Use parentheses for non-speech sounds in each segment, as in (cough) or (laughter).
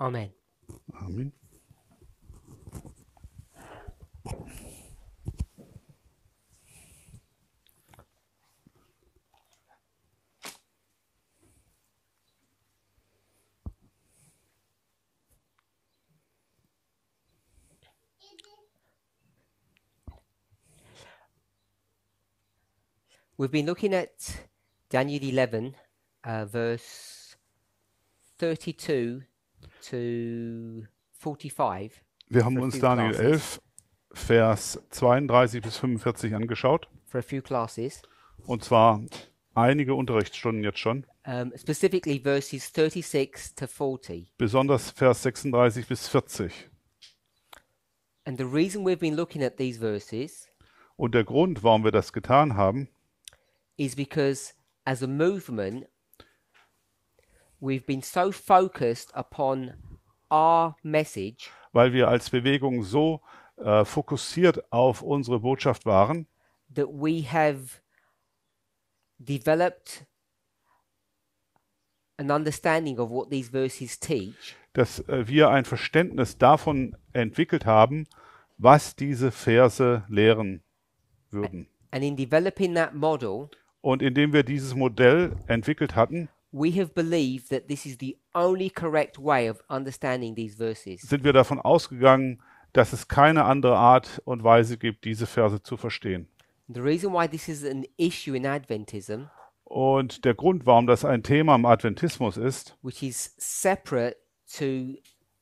Amen. Amen. We've been looking at Daniel 11, uh, verse 32 Wir haben uns Daniel 11, Vers 32 bis 45 angeschaut. Und zwar einige Unterrichtsstunden jetzt schon. Um, specifically verses 36 to 40. Besonders Vers 36 bis 40. And the reason we've been looking at these verses Und der Grund, warum wir das getan haben, ist, because as a movement we've been so focused upon our message. Weil wir als Bewegung so äh, fokussiert auf unsere Botschaft waren. That we have developed an understanding of what these verses teach. Dass äh, wir ein Verständnis davon entwickelt haben, was diese Verse lehren würden. And in developing that model, und indem wir dieses Modell entwickelt hatten, sind wir davon ausgegangen, dass es keine andere Art und Weise gibt, diese Verse zu verstehen? Und der Grund, warum das ein Thema im Adventismus ist, which is separate to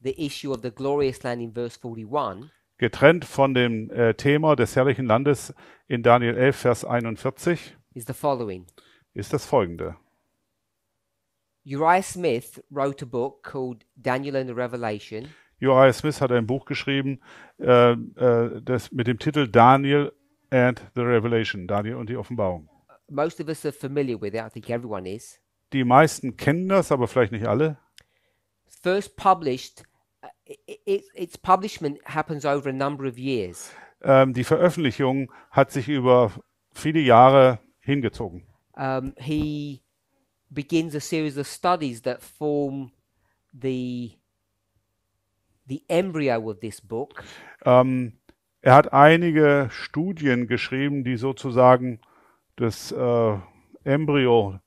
the issue of the glorious land in verse 41, getrennt von dem äh, Thema des herrlichen Landes in Daniel 11, Vers 41, is the following. ist das folgende. Uriah Smith wrote a book called Daniel and the Revelation. Uriah Smith hat ein Buch geschrieben, äh, äh, das mit dem Titel Daniel and the Revelation, Daniel und die Offenbarung. Most of us are familiar with it. I think everyone is. Die meisten kennen das, aber vielleicht nicht alle. First published, uh, it, it, its publication happens over a number of years. Ähm, die Veröffentlichung hat sich über viele Jahre hingezogen. Um, he begins a series of studies that form the the embryo of this book. Um, ähm, er hat einige Studien geschrieben, die sozusagen das uh, Embryo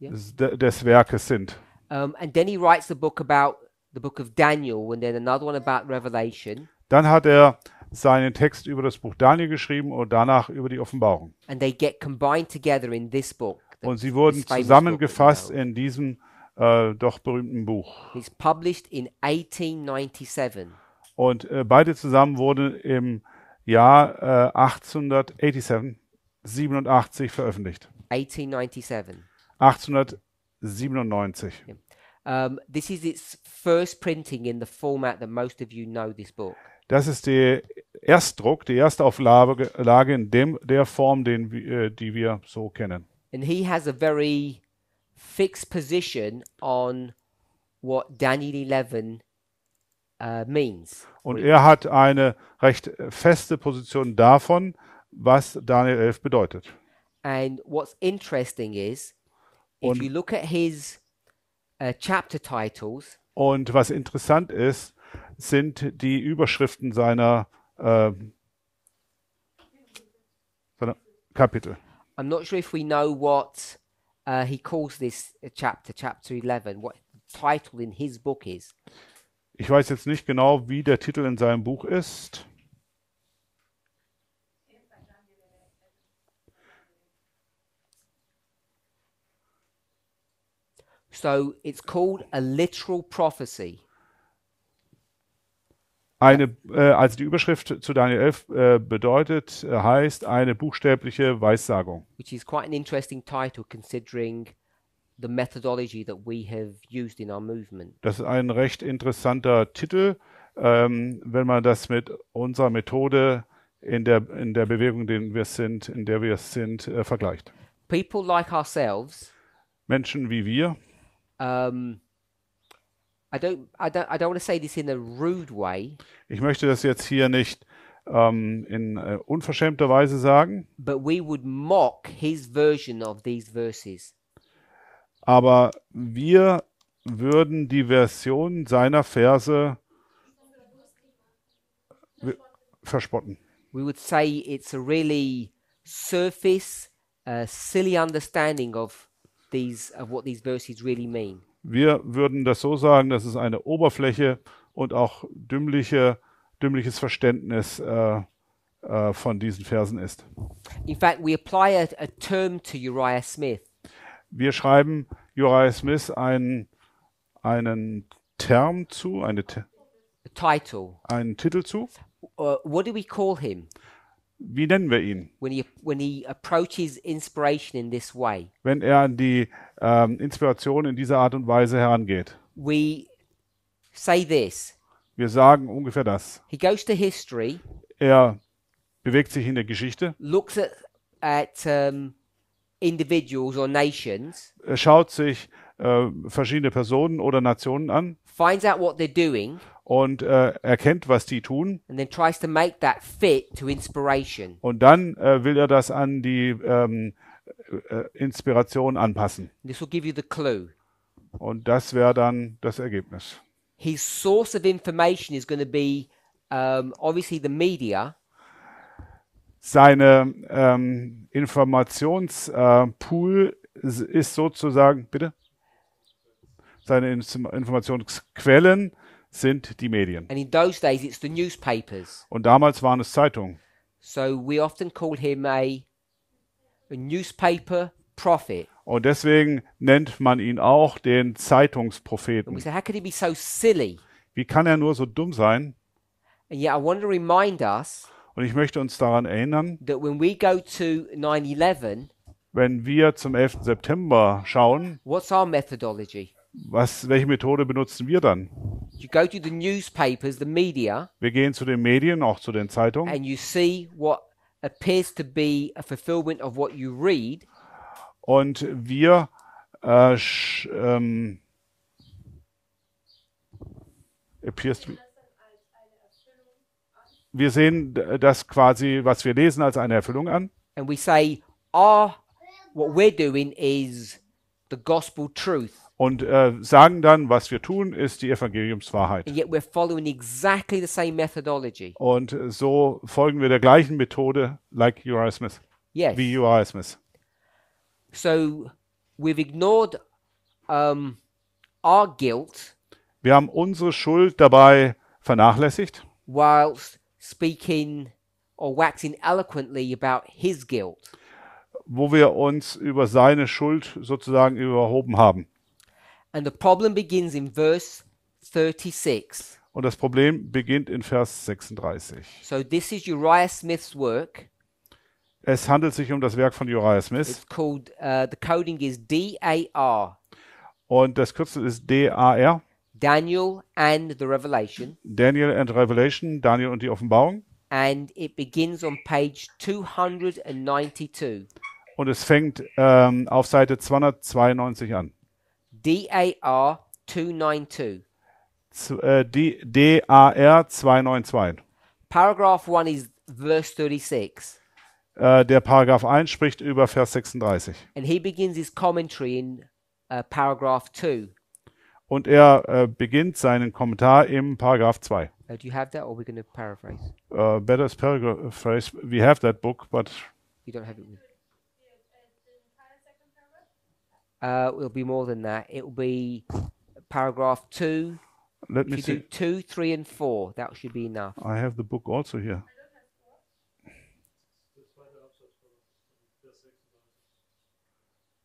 yeah. des, des, Werkes sind. Um, and then he writes the book about the book of Daniel and then another one about Revelation. Dann hat er seinen Text über das Buch Daniel geschrieben und danach über die Offenbarung. And they get combined together in this book. Und sie wurden zusammengefasst in diesem äh, doch berühmten Buch. It's published in 1897. Und äh, beide zusammen wurden im Jahr äh, 1887 87 veröffentlicht. 1897. 1897. Yeah. Um, this is its first printing in the format that most of you know this book. Das ist der Erstdruck, die Erstauflage in dem, der Form, den, äh, die wir so kennen and he has a very fixed position on what Daniel 11 uh, means. Und er hat eine recht feste Position davon, was Daniel 11 bedeutet. And what's interesting is, if you look at his uh, chapter titles. Und was interessant ist, sind die Überschriften seiner, äh, seiner Kapitel. I'm not sure if we know what uh, he calls this uh, chapter, chapter 11, what the title in his book is. Ich weiß jetzt nicht genau, wie der Titel in seinem Buch ist. So it's called a literal prophecy. Eine, äh, also die Überschrift zu Daniel 11 äh, bedeutet, äh, heißt eine buchstäbliche Weissagung. Which is quite an interesting title considering the methodology that we have used in our movement. Das ist ein recht interessanter Titel, ähm, wenn man das mit unserer Methode in der, in der Bewegung, den wir sind, in der wir sind, äh, vergleicht. People like ourselves. Menschen wie wir. Um, I don't, I don't, I don't want to say this in a rude way. Ich möchte das jetzt hier nicht ähm, in äh, unverschämter Weise sagen. But we would mock his version of these verses. Aber wir würden die Version seiner Verse verspotten. We would say it's a really surface, uh, silly understanding of these of what these verses really mean. Wir würden das so sagen, dass es eine Oberfläche und auch dümmliche, dümmliches Verständnis äh, äh, von diesen Versen ist. In fact, we apply a, a term to Uriah Smith. Wir schreiben Uriah Smith einen, einen Term zu, eine, a title. einen Titel zu. Uh, what do we call him? wie nennen wir ihn? When he, when he approaches inspiration in this way. Wenn er an die ähm, Inspiration in dieser Art und Weise herangeht. We say this. Wir sagen ungefähr das. He goes to history. Er bewegt sich in der Geschichte. Looks at, at um, individuals or nations. Er schaut sich äh, verschiedene Personen oder Nationen an. Finds out what they're doing und äh, erkennt, was die tun. Und dann äh, will er das an die ähm, äh, Inspiration anpassen. Und das wäre dann das Ergebnis. His source of information is going to be um, obviously the media. Seine ähm, Informationspool äh, ist sozusagen, bitte? Seine Informationsquellen sind die Medien. Und damals waren es Zeitungen. So a, a Und deswegen nennt man ihn auch den Zeitungspropheten. Say, so Wie kann er nur so dumm sein? Us, Und ich möchte uns daran erinnern, that when we go to 9/11, wenn wir zum 11. September schauen, was, welche Methode benutzen wir dann? You go to the newspapers, the media. Wir gehen zu den Medien, auch zu den Zeitungen. And you see what appears to be a fulfillment of what you read. Und wir äh, uh, sch, ähm, um, appears to be wir sehen das quasi, was wir lesen, als eine Erfüllung an. And we say, ah, what we're doing is the gospel truth. und äh, sagen dann, was wir tun, ist die Evangeliumswahrheit. And yet we're following exactly the same methodology. Und so folgen wir der gleichen Methode, like Uriah Smith. Yes. Wie Uriah Smith. So we've ignored um, our guilt. Wir haben unsere Schuld dabei vernachlässigt. Whilst speaking or waxing eloquently about his guilt. Wo wir uns über seine Schuld sozusagen überhoben haben. And the problem begins in verse 36. Und das Problem beginnt in Vers 36. So this is Uriah Smith's work. Es handelt sich um das Werk von Uriah Smith. It's called uh, the coding is D A R. Und das Kürzel ist D A R. Daniel and the Revelation. Daniel and Revelation, Daniel und die Offenbarung. And it begins on page 292. Und es fängt ähm, auf Seite 292 an. DAR 292. Zu, äh, D, DAR 292. Paragraph 1 is verse 36. Äh, der Paragraph 1 spricht über Vers 36. And he begins his commentary in uh, paragraph 2. Und er äh, beginnt seinen Kommentar im Paragraph 2. Uh, do you have that or we're going to paraphrase? Uh, better is paraphrase. We have that book, but You don't have it with Uh, it'll be more than that. It'll be paragraph two. Let if me you see. do two, three, and four, that should be enough. I have the book also here.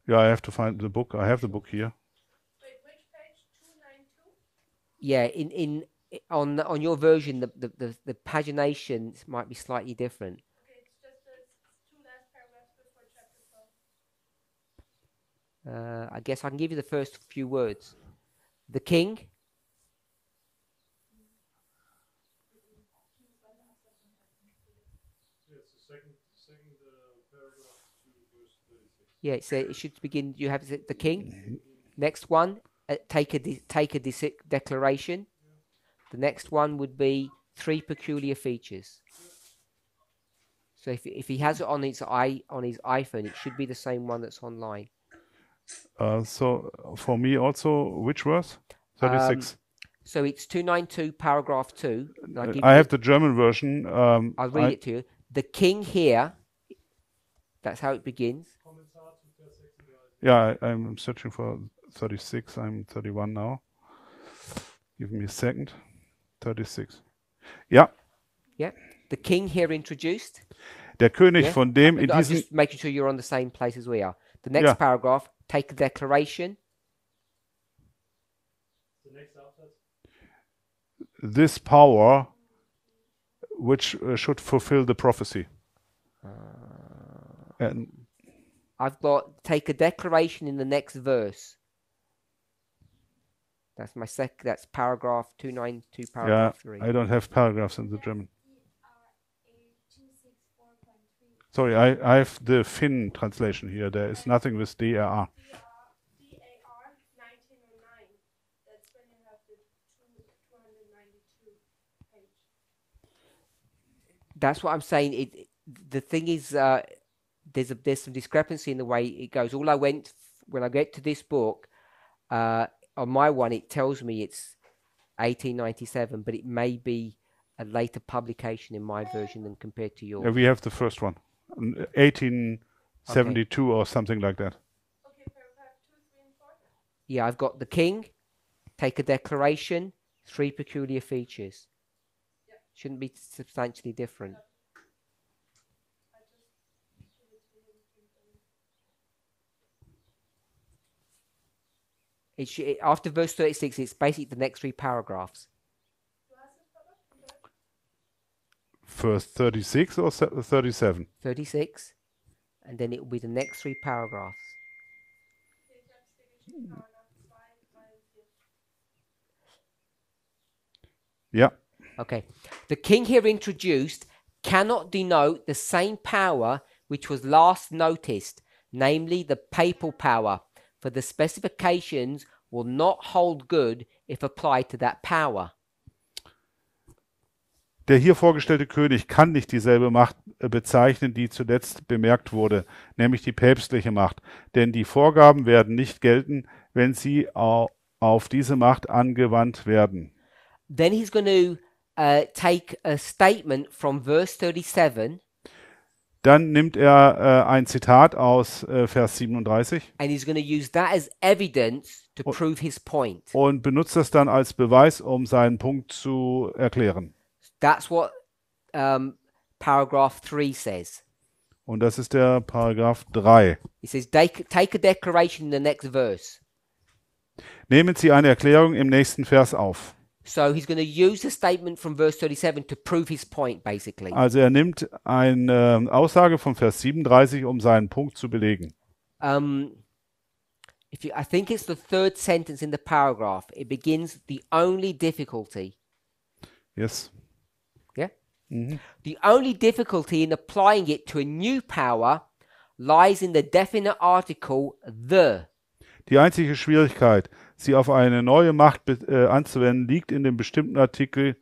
Yeah, I have to find the book. I have the book here. Yeah, in in on on your version, the the, the, the pagination might be slightly different. Uh, I guess I can give you the first few words. The king. Yeah, so it should begin. You have the king. Next one, uh, take a de- take a de- declaration. The next one would be three peculiar features. So if if he has it on his i on his iPhone, it should be the same one that's online. Uh, so for me also, which verse? 36. Um, so it's 292, paragraph 2. Uh, I have the German version. Um, I'll read I, it to you. The king here, that's how it begins. Yeah, I, am searching for 36. I'm 31 now. Give me a second. 36. Yeah. Yeah. The king here introduced. Der König yeah. von dem I'm, in I'm diesem. just making sure you're on the same place as we are. The next yeah. paragraph take a declaration. This power which uh, should fulfill the prophecy. Uh, and I've got take a declaration in the next verse. That's my sec. That's paragraph two nine two, paragraph yeah, three. I don't have paragraphs in the German. Sorry, I, I have the Finn translation here. There is nothing with oh DRR. That's what I'm saying. It, the thing is, uh, there's a, there's some discrepancy in the way it goes. All I went when I get to this book, uh, on my one, it tells me it's 1897, but it may be a later publication in my version than compared to yours. Yeah, we have the first one. 1872 okay. or something like that. Yeah, I've got the king, take a declaration, three peculiar features. Yep. Shouldn't be substantially different. It, after verse 36, it's basically the next three paragraphs. first 36 or 37? 36. And then it will be the next three paragraphs. Yeah. Okay. The king here introduced cannot denote the same power which was last noticed, namely the papal power, for the specifications will not hold good if applied to that power. Der hier vorgestellte König kann nicht dieselbe Macht äh, bezeichnen, die zuletzt bemerkt wurde, nämlich die päpstliche Macht, denn die Vorgaben werden nicht gelten, wenn sie auf diese Macht angewandt werden. Then he's going to uh, take a statement from verse 37. Dann nimmt er äh, ein Zitat aus äh, Vers 37. Und, und benutzt das dann als Beweis, um seinen Punkt zu erklären. That's what um, paragraph 3 says. Und das ist der Paragraph 3. It says, take a declaration in the next verse. Nehmen Sie eine Erklärung im nächsten Vers auf. So he's going to use the statement from verse 37 to prove his point basically. Also er nimmt eine ähm, Aussage von Vers 37 um seinen Punkt zu belegen. Um, if you, I think it's the third sentence in the paragraph. It begins the only difficulty. Yes. Mm-hmm. The only difficulty in applying it to a new power lies in the definite article the. Die einzige Schwierigkeit, sie auf eine neue Macht äh, anzuwenden, liegt in dem bestimmten Artikel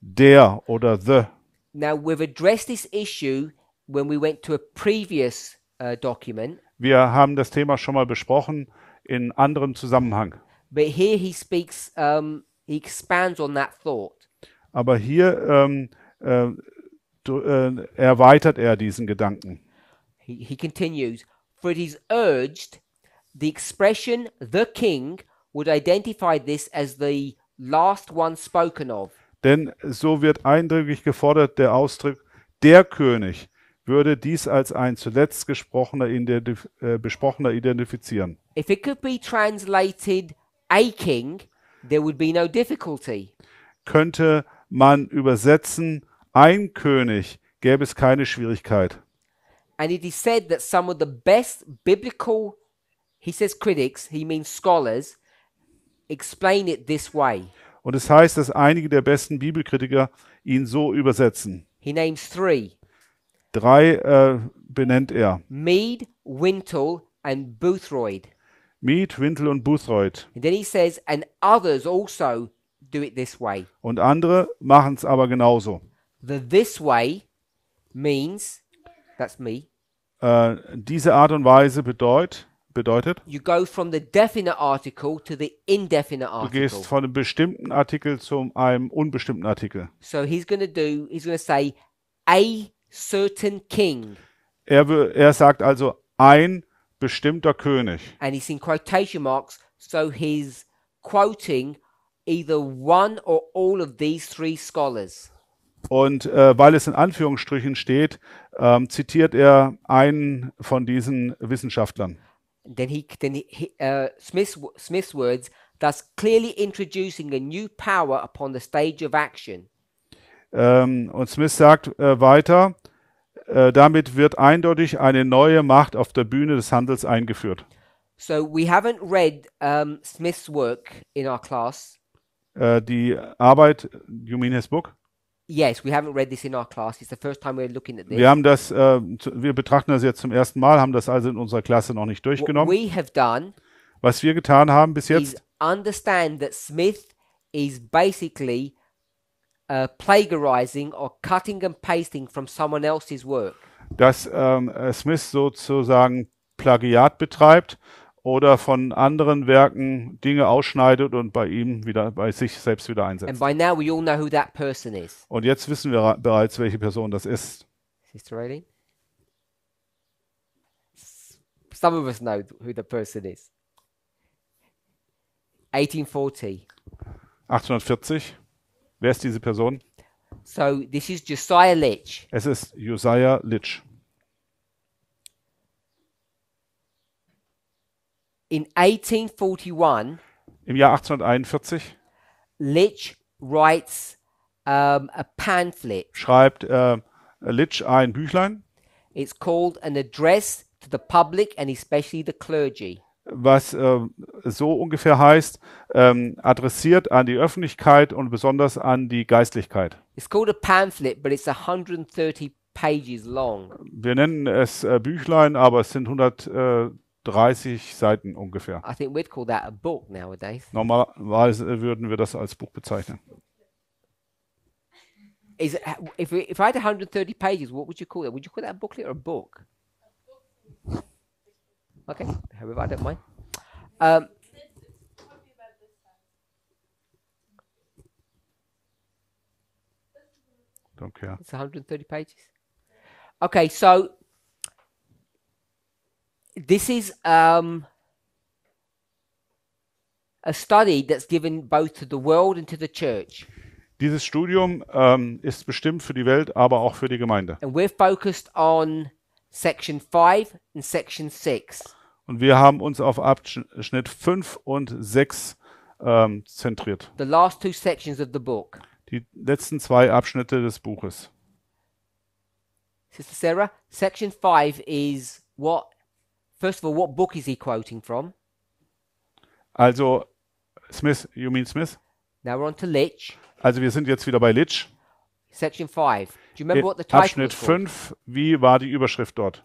der oder the. Now we've addressed this issue when we went to a previous uh, document. Wir haben das Thema schon mal besprochen in anderem Zusammenhang. But here he speaks, um, he expands on that thought. Aber hier ähm, äh, äh, erweitert er diesen Gedanken. He, he continues, for it is urged, the expression the king would identify this as the last one spoken of. Denn so wird eindrücklich gefordert der Ausdruck der König würde dies als ein zuletzt gesprochener Identif äh, besprochener identifizieren. If it could be translated a king, there would be no difficulty. Könnte man übersetzen ein König, gäbe es keine Schwierigkeit. And it is said that some of the best biblical, he says critics, he means scholars, explain it this way. Und es heißt, dass einige der besten Bibelkritiker ihn so übersetzen. He names three. Drei äh, benennt er. Mead, Wintle and Boothroyd. Mead, Wintle und Boothroyd. And then he says, and others also do it this way. Und andere machen es aber genauso. The this way means, that's me. Äh, diese Art und Weise bedeut, bedeutet, you go from the definite article to the indefinite du article. gehst von einem bestimmten Artikel zu einem unbestimmten Artikel. So he's going to do, he's going to say, a certain king. Er, er sagt also, ein bestimmter König. And he's in quotation marks, so he's quoting either one or all of these three scholars. Und äh, weil es in Anführungsstrichen steht, ähm, zitiert er einen von diesen Wissenschaftlern. Then he, then he, uh, Smith's, Smith's words, thus clearly introducing a new power upon the stage of action. Ähm, und Smith sagt äh, weiter, äh, damit wird eindeutig eine neue Macht auf der Bühne des Handels eingeführt. So we haven't read um, Smith's work in our class. Äh, die Arbeit, you mean his book? Yes, we haven't read this in our class. It's the first time we're looking at this. Wir haben das, äh, wir betrachten das jetzt zum ersten Mal, haben das also in unserer Klasse noch nicht durchgenommen. What we have done Was wir getan haben bis jetzt. understand that Smith is basically uh, plagiarizing or cutting and pasting from someone else's work. Dass ähm, äh, Smith sozusagen Plagiat betreibt oder von anderen Werken Dinge ausschneidet und bei ihm wieder bei sich selbst wieder einsetzt. Und jetzt wissen wir bereits, welche Person das ist. Sister Aileen? Some of us know who the person is. 1840. 1840. Wer ist diese Person? So this is Josiah Litch. Es ist Josiah Litch. In 1841, im Jahr 1841, Litch writes um, a pamphlet. Schreibt äh, Litch ein Büchlein. It's called an address to the public and especially the clergy. Was äh, so ungefähr heißt, ähm, adressiert an die Öffentlichkeit und besonders an die Geistlichkeit. It's called a pamphlet, but it's 130 pages long. Wir nennen es äh, Büchlein, aber es sind 130 30 Seiten ungefähr. I think we'd call that a book nowadays. Normalerweise würden wir das als Buch bezeichnen. Is if if I had 130 pages, what would you call it? Would you call that a booklet or a book? Okay, however, I don't mind. Um, don't care. It's 130 pages. Okay, so this is um, a study that's given both to the world and to the church. Dieses Studium ähm, ist bestimmt für die Welt, aber auch für die Gemeinde. And we're focused on section 5 and section 6. Und wir haben uns auf Abschnitt 5 und 6 ähm, zentriert. The last two sections of the book. Die letzten zwei Abschnitte des Buches. Sister Sarah, section 5 is what First of all, what book is he quoting from? Also, Smith, you mean Smith? Now we're on to Litch. Also, wir sind jetzt wieder bei Litch. Section 5. Do you remember what the title Abschnitt 5, wie war die Überschrift dort?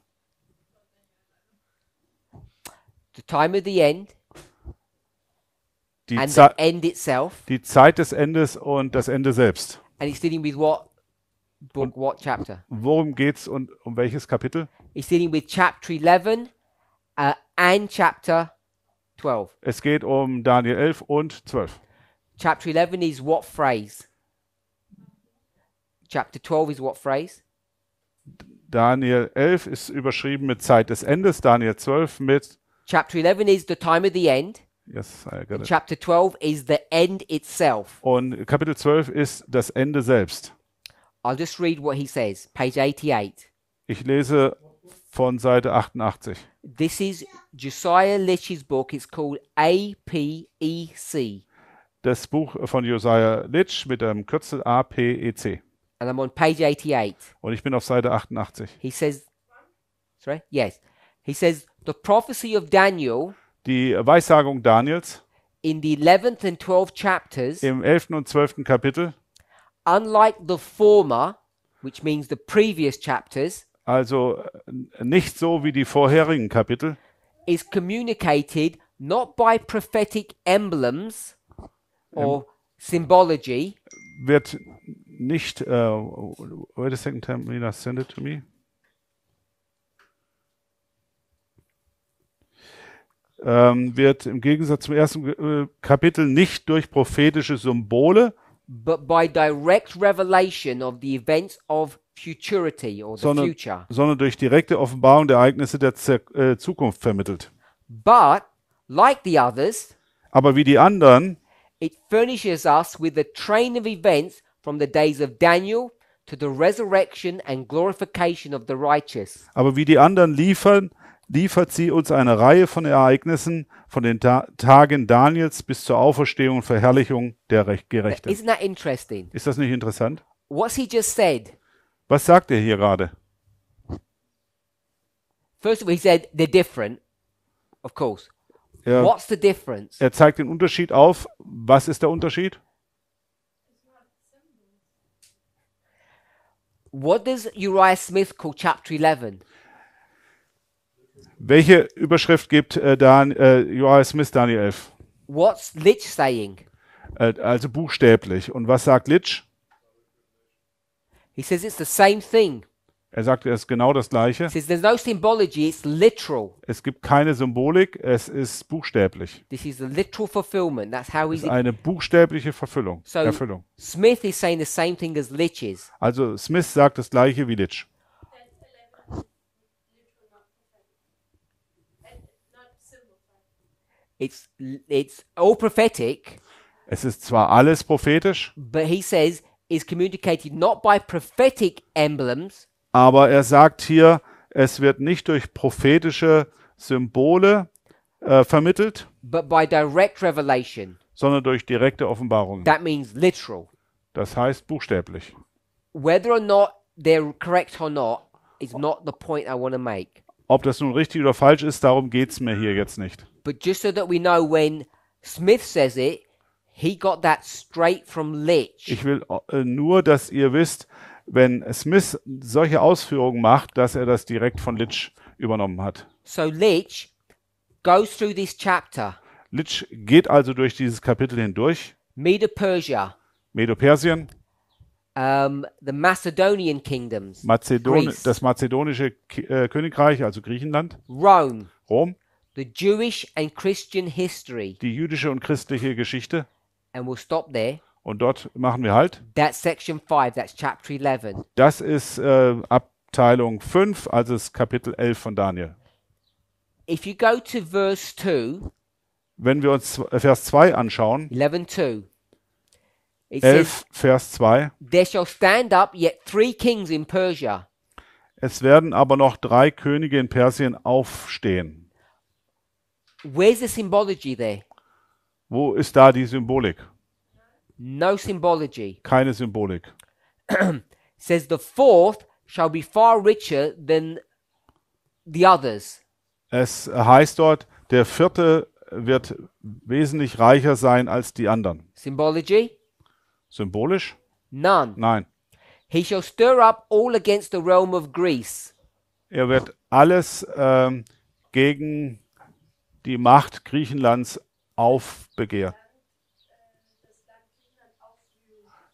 The time of the end. Die, and the end itself. die Zeit des Endes und das Ende selbst. And he's dealing with what book, what chapter? Worum geht's und um welches Kapitel? He's dealing with chapter 11 and chapter 12. Es geht um Daniel 11 und 12. Chapter 11 is what phrase? Chapter 12 is what phrase? Daniel 11 ist überschrieben mit Zeit des Endes, Daniel 12 mit Chapter 11 is the time of the end. Yes, I got it. Chapter 12 is the end itself. Und Kapitel 12 ist das Ende selbst. I'll just read what he says, page 88. Ich lese von Seite 88. This is Josiah Litch's book. It's called APEC. Das Buch von Josiah Litch mit dem Kürzel APEC. And I'm on page 88. Und ich bin auf Seite 88. He says, sorry, yes. He says, the prophecy of Daniel. Die Weissagung Daniels. In the 11th and 12th chapters. Im 11. und 12. Kapitel. Unlike the former, which means the previous chapters also äh, nicht so wie die vorherigen Kapitel, is communicated not by prophetic emblems or symbology. wird nicht, uh, wait a second time, send it to me. Ähm, wird im Gegensatz zum ersten äh, Kapitel nicht durch prophetische Symbole, but by direct revelation of the events of futurity or the sondern, future. sondern durch direkte Offenbarung der Ereignisse der Zer äh, Zukunft vermittelt. But, like the others, Aber wie die anderen it furnishes us with a train of events from the days of Daniel to the resurrection and glorification of the righteous. Aber wie die anderen liefern, liefert sie uns eine Reihe von Ereignissen von den Ta Tagen Daniels bis zur Auferstehung und Verherrlichung der Gerechten. Isn't that interesting? Ist das nicht interessant? What's he just said? Was sagt er hier gerade? First of all, he said they're different, of course. Er, What's the difference? er zeigt den Unterschied auf. Was ist der Unterschied? What does Uriah Smith call chapter 11? Welche Überschrift gibt äh, Dan, äh, Uriah Smith Daniel 11? What's Litch saying? Äh, also buchstäblich. Und was sagt Litch? He says it's the same thing. Er sagt, es ist genau das Gleiche. He says no symbology, it's literal. Es gibt keine Symbolik, es ist buchstäblich. This is the literal fulfillment. That's how Es ist eine buchstäbliche Verfüllung, So- Erfüllung. Smith is saying the same thing as liches. Also Smith sagt das Gleiche wie Litsch. It's it's all prophetic, Es ist zwar alles prophetisch, but he says is communicated not by prophetic emblems. Aber er sagt hier, es wird nicht durch prophetische Symbole äh, vermittelt, but by direct revelation. sondern durch direkte Offenbarung. That means literal. Das heißt buchstäblich. Whether or not they're correct or not is not the point I want to make. Ob das nun richtig oder falsch ist, darum geht es mir hier jetzt nicht. But just so that we know when Smith says it He got that straight from Litch. Ich will äh, nur, dass ihr wisst, wenn Smith solche Ausführungen macht, dass er das direkt von Litch übernommen hat. So Litch goes through this chapter. Litch geht also durch dieses Kapitel hindurch. Medo-Persia. Medo-Persien. Um, the Macedonian kingdoms. Mazedon Greece. das mazedonische Ki äh, Königreich, also Griechenland. Rome. Rom. The Jewish and Christian history. Die jüdische und christliche Geschichte. And we'll stop there. Und dort machen wir halt. That's section 5, that's chapter 11. Das ist äh, Abteilung 5, also das Kapitel 11 von Daniel. If you go to verse 2, wenn wir uns äh, Vers 2 anschauen, 11, 2, 11 Vers 2, There shall stand up yet three kings in Persia. Es werden aber noch drei Könige in Persien aufstehen. Where's the symbology there? Wo ist da die Symbolik? No symbology. Keine Symbolik. (clears throat) Says the fourth shall be far richer than the others. Es heißt dort, der vierte wird wesentlich reicher sein als die anderen. Symbology? Symbolisch? None. Nein. He shall stir up all against the realm of Greece. Er wird alles ähm, gegen die Macht Griechenlands aufbegehrt.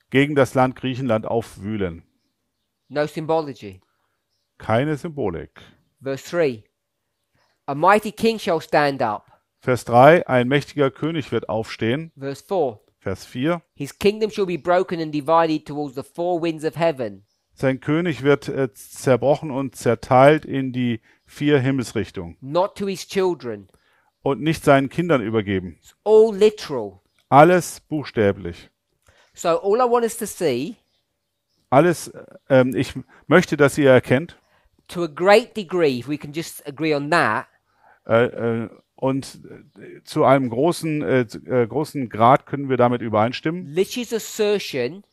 Gegen das Land Griechenland aufwühlen. No symbology. Keine Symbolik. Verse 3. A mighty king shall stand up. Vers 3, ein mächtiger König wird aufstehen. Verse 4. Vers 4. His kingdom shall be broken and divided towards the four winds of heaven. Sein König wird äh, zerbrochen und zerteilt in die vier Himmelsrichtungen. Not to his children und nicht seinen Kindern übergeben. all literal. Alles buchstäblich. So all I want us to see. Alles, ähm, ich möchte, dass ihr erkennt. To a great degree, if we can just agree on that. Äh, äh, und äh, zu einem großen, äh, äh, großen Grad können wir damit übereinstimmen. Litch's assertion,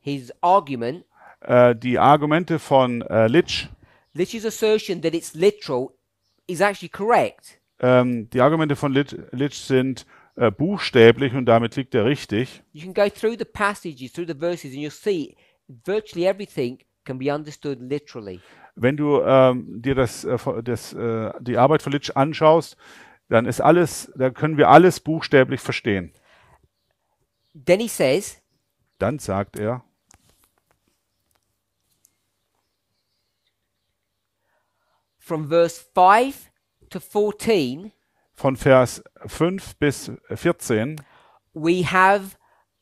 his argument. Äh, die Argumente von Litch. Litch's assertion that it's literal is actually correct. Ähm, die Argumente von Litsch, Litsch sind äh, buchstäblich und damit liegt er richtig. You can go through the passages, through the verses and you'll see virtually everything can be understood literally. Wenn du ähm, dir das, äh, das äh, die Arbeit von Litsch anschaust, dann ist alles, dann können wir alles buchstäblich verstehen. Then he says, dann sagt er, from verse 5 to 14, von Vers 5 bis 14, we have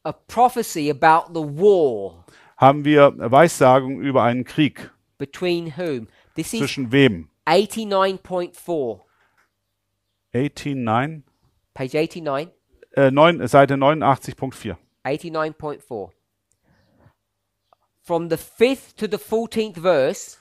a prophecy about the war. haben wir Weissagung über einen Krieg. Between whom? This is Zwischen wem? 89.4. 89. Page 89. Äh, neun, Seite 89.4. 89.4. From the 5th to the 14th verse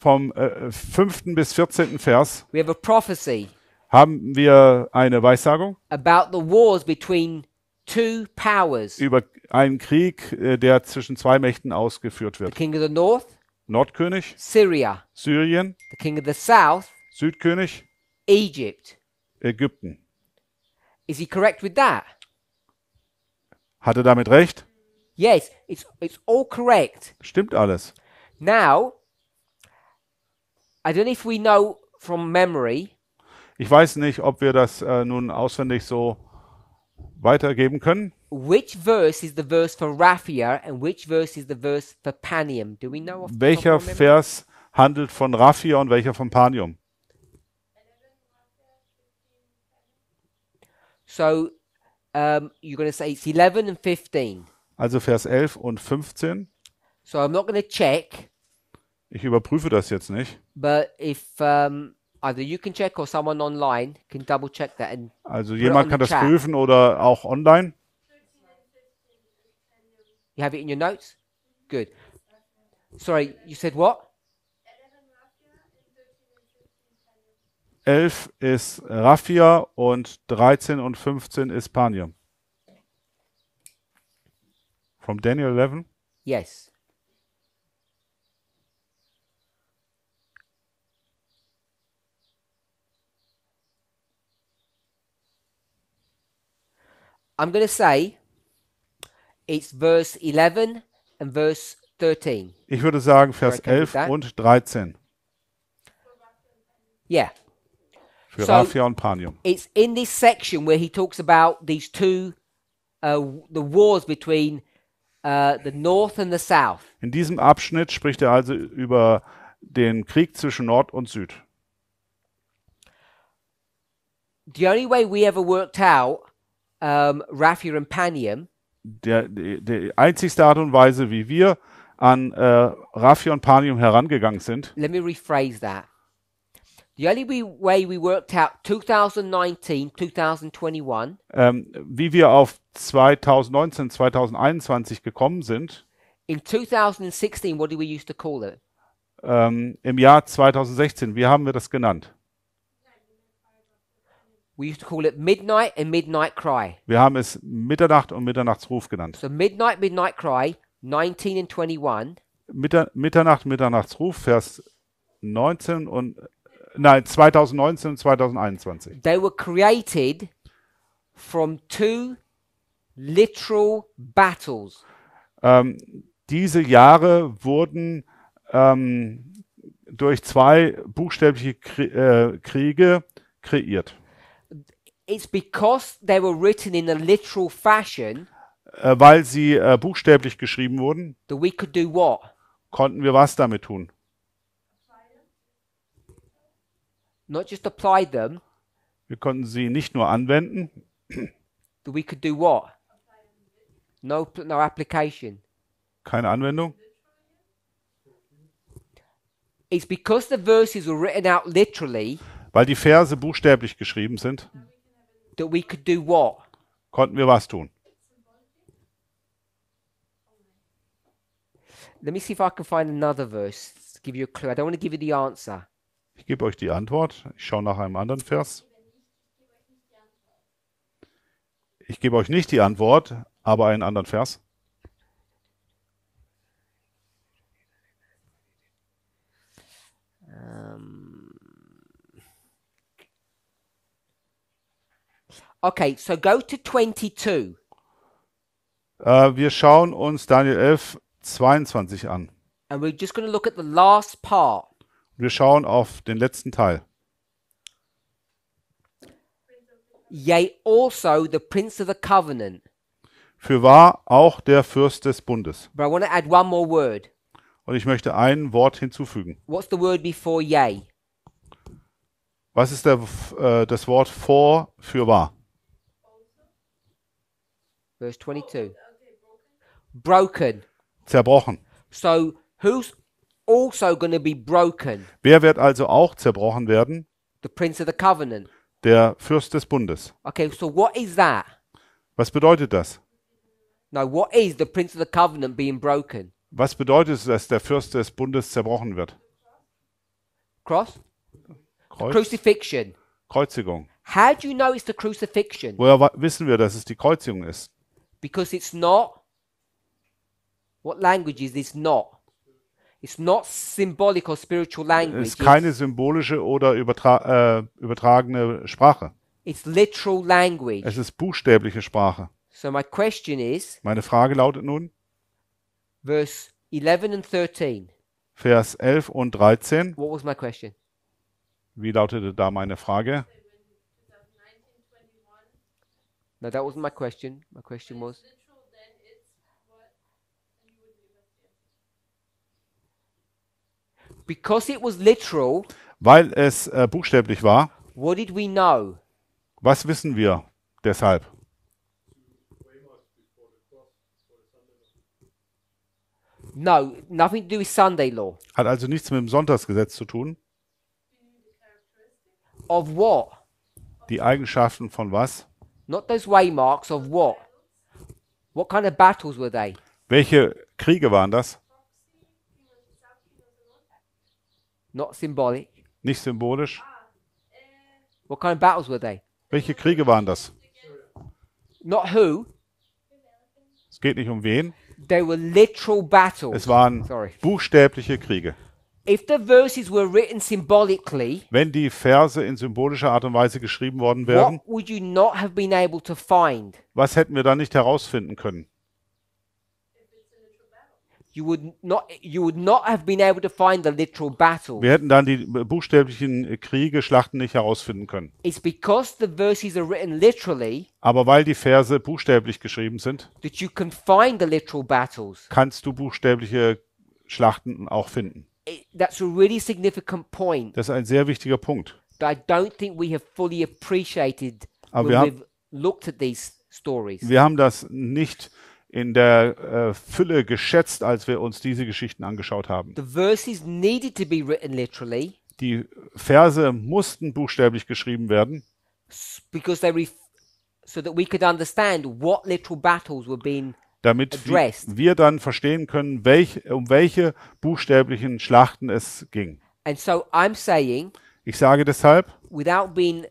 vom äh, 5. bis 14. Vers we have a prophecy haben wir eine Weissagung about the wars between two powers. über einen Krieg, äh, der zwischen zwei Mächten ausgeführt wird. The king of the north, Nordkönig, Syria, Syrien, the king of the south, Südkönig, Egypt, Ägypten. Is he correct with that? Hat er damit recht? Yes, it's, it's all correct. Stimmt alles. Now, I don't know if we know from memory. Ich weiß nicht, ob wir das äh, nun auswendig so weitergeben können. Which verse is the verse for Raphia and which verse is the verse for Panium? Do we know? Welcher Vers handelt von Raphia und welcher von Panium? So um, you're going to say it's 11 and 15. Also Vers 11 und 15. So I'm not going to check. Ich überprüfe das jetzt nicht. But if um, either you can check or someone online can double check that and Also jemand kann das chat. prüfen oder auch online. You have it in your notes? Good. Sorry, you said what? 11 ist Raffia und 13 und 15 ist Panium. From Daniel 11? Yes. I'm going to say it's verse 11 and verse 13. Ich würde sagen Vers 11 und 13. Yeah. Für so Raphia und Panium. It's in this section where he talks about these two uh, the wars between uh, the north and the south. In diesem Abschnitt spricht er also über den Krieg zwischen Nord und Süd. The only way we ever worked out ähm, Raffi Rampaniam. Der, der, der einzigste Art und Weise, wie wir an äh, Raffi und Panium herangegangen sind. Let me rephrase that. The only way we worked out 2019, 2021. Ähm, wie wir auf 2019, 2021 gekommen sind. In 2016, what did we used to call it? Ähm, Im Jahr 2016, wie haben wir das genannt? We used to call it midnight and midnight cry. Wir haben es Mitternacht und Mitternachtsruf genannt. So midnight, midnight cry, 19 and 21. Mitter Mitternacht, Mitternachtsruf, Vers 19 und nein 2019 und 2021. They were created from two literal battles. Ähm, diese Jahre wurden ähm, durch zwei buchstäbliche äh, Kriege kreiert. It's because they were written in a literal fashion. Äh, weil sie äh, buchstäblich geschrieben wurden. That we could do what? Konnten wir was damit tun? Not just apply them. Wir konnten sie nicht nur anwenden. That we could do what? No, no application. Keine Anwendung. It's because the verses were written out literally. Weil die Verse buchstäblich geschrieben sind. That we could do what? Konnten wir was tun? Let me see if I can find another verse to give you a clue. I don't want to give you the answer. Ich gebe euch die Antwort. Ich schaue nach einem anderen Vers. Ich gebe euch nicht die Antwort, aber einen anderen Vers. Um. Okay, so go to 22. Äh, wir schauen uns Daniel 11, 22 an. And we're just going to look at the last part. Wir schauen auf den letzten Teil. Yea, also the prince of the covenant. Für wahr auch der Fürst des Bundes. But I want to add one more word. Und ich möchte ein Wort hinzufügen. What's the word before yea? Was ist der, äh, das Wort vor für wahr? verse 22. Broken. Zerbrochen. So, who's also going to be broken? Wer wird also auch zerbrochen werden? The prince of the covenant. Der Fürst des Bundes. Okay, so what is that? Was bedeutet das? Now, what is the prince of the covenant being broken? Was bedeutet es, dass der Fürst des Bundes zerbrochen wird? Cross? Kreuz? Crucifixion. Kreuzigung. How do you know it's the crucifixion? Woher wissen wir, dass es die Kreuzigung ist? because it's not. What language is this not? It's not symbolic or spiritual language. Es ist keine symbolische oder übertra äh, übertragene Sprache. It's literal language. Es ist buchstäbliche Sprache. So my question is, Meine Frage lautet nun, verse 11 and 13. Vers 11 und 13. What was my question? Wie lautete da meine Frage? Now that wasn't my question. My question was. Literal, what, Because it was literal. Weil es äh, buchstäblich war. What did we know? Was wissen wir deshalb? No, nothing to do with Sunday law. Hat also nichts mit dem Sonntagsgesetz zu tun. Of what? Die Eigenschaften von was? Not those waymarks of what? What kind of battles were they? Welche Kriege waren das? Not symbolic. Nicht symbolisch. What kind of battles were they? Welche Kriege waren das? Not who. Es geht nicht um wen. They were literal battles. Es waren Sorry. buchstäbliche Kriege wenn die Verse in symbolischer Art und Weise geschrieben worden wären, was hätten wir dann nicht herausfinden können? Wir hätten dann die buchstäblichen Kriege, Schlachten nicht herausfinden können. It's because the verses are written literally. Aber weil die Verse buchstäblich geschrieben sind, that you can find the literal battles. Kannst du buchstäbliche Schlachten auch finden that's a really significant point. Das ist ein sehr wichtiger Punkt. I don't think we have fully appreciated Aber when we've looked at these stories. Wir haben das nicht in der äh, Fülle geschätzt, als wir uns diese Geschichten angeschaut haben. The verses needed to be written literally. Die Verse mussten buchstäblich geschrieben werden. Because they so that we could understand what literal battles were being damit addressed. wir dann verstehen können, welch, um welche buchstäblichen Schlachten es ging. And so I'm saying, ich sage deshalb, without being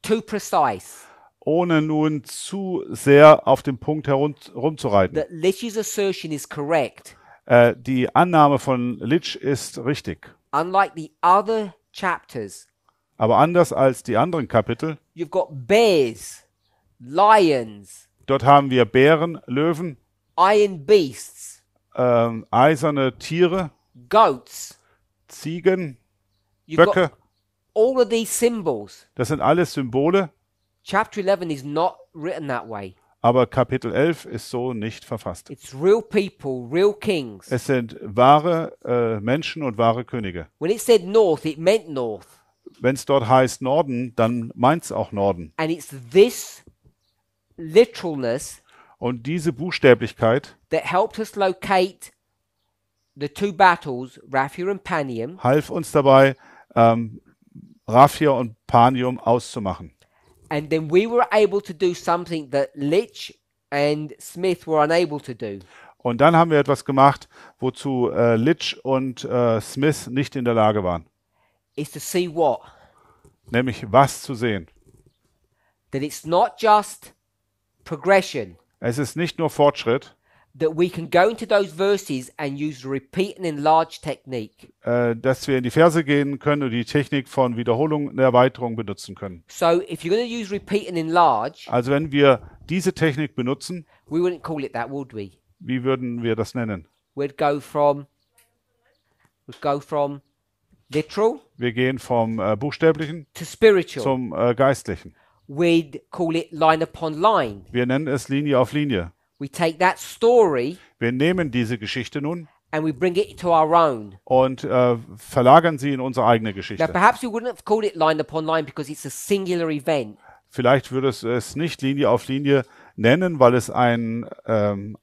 too precise, ohne nun zu sehr auf den Punkt herumzureiten. That Litch's assertion is correct. Äh, die Annahme von Litch ist richtig. Unlike the other chapters, aber anders als die anderen Kapitel, you've got bears, lions, Dort haben wir Bären, Löwen, iron beasts, ähm, eiserne Tiere, goats, Ziegen, Böcke. All of these symbols. Das sind alles Symbole. Chapter 11 is not written that way. Aber Kapitel 11 ist so nicht verfasst. It's real people, real kings. Es sind wahre äh, Menschen und wahre Könige. When it said north, it meant north. Wenn es dort heißt Norden, dann meint es auch Norden. And it's this literalness und diese Buchstäblichkeit that helped us locate the two battles, Raphia and Panium, half uns dabei, ähm, Raphia und Panium auszumachen. And then we were able to do something that Litch and Smith were unable to do. Und dann haben wir etwas gemacht, wozu äh, Litch und äh, Smith nicht in der Lage waren. Is to see what? Nämlich was zu sehen. That it's not just progression. Es ist nicht nur Fortschritt. That we can go into those verses and use repeat and enlarge technique. Äh, dass wir in die Verse gehen können und die Technik von Wiederholung und Erweiterung benutzen können. So if you're going to use repeat and enlarge. Also wenn wir diese Technik benutzen. We wouldn't call it that, would we? Wie würden wir das nennen? We'd go from. We'd go from literal. Wir gehen vom äh, buchstäblichen. To spiritual. Zum äh, geistlichen we'd call it line upon line. Wir nennen es Linie auf Linie. We take that story Wir nehmen diese Geschichte nun and we bring it to our own. und äh, verlagern sie in unsere eigene Now Geschichte. perhaps we wouldn't have called it line upon line because it's a singular event. Vielleicht würde es es nicht Linie auf Linie nennen, weil es ein ähm,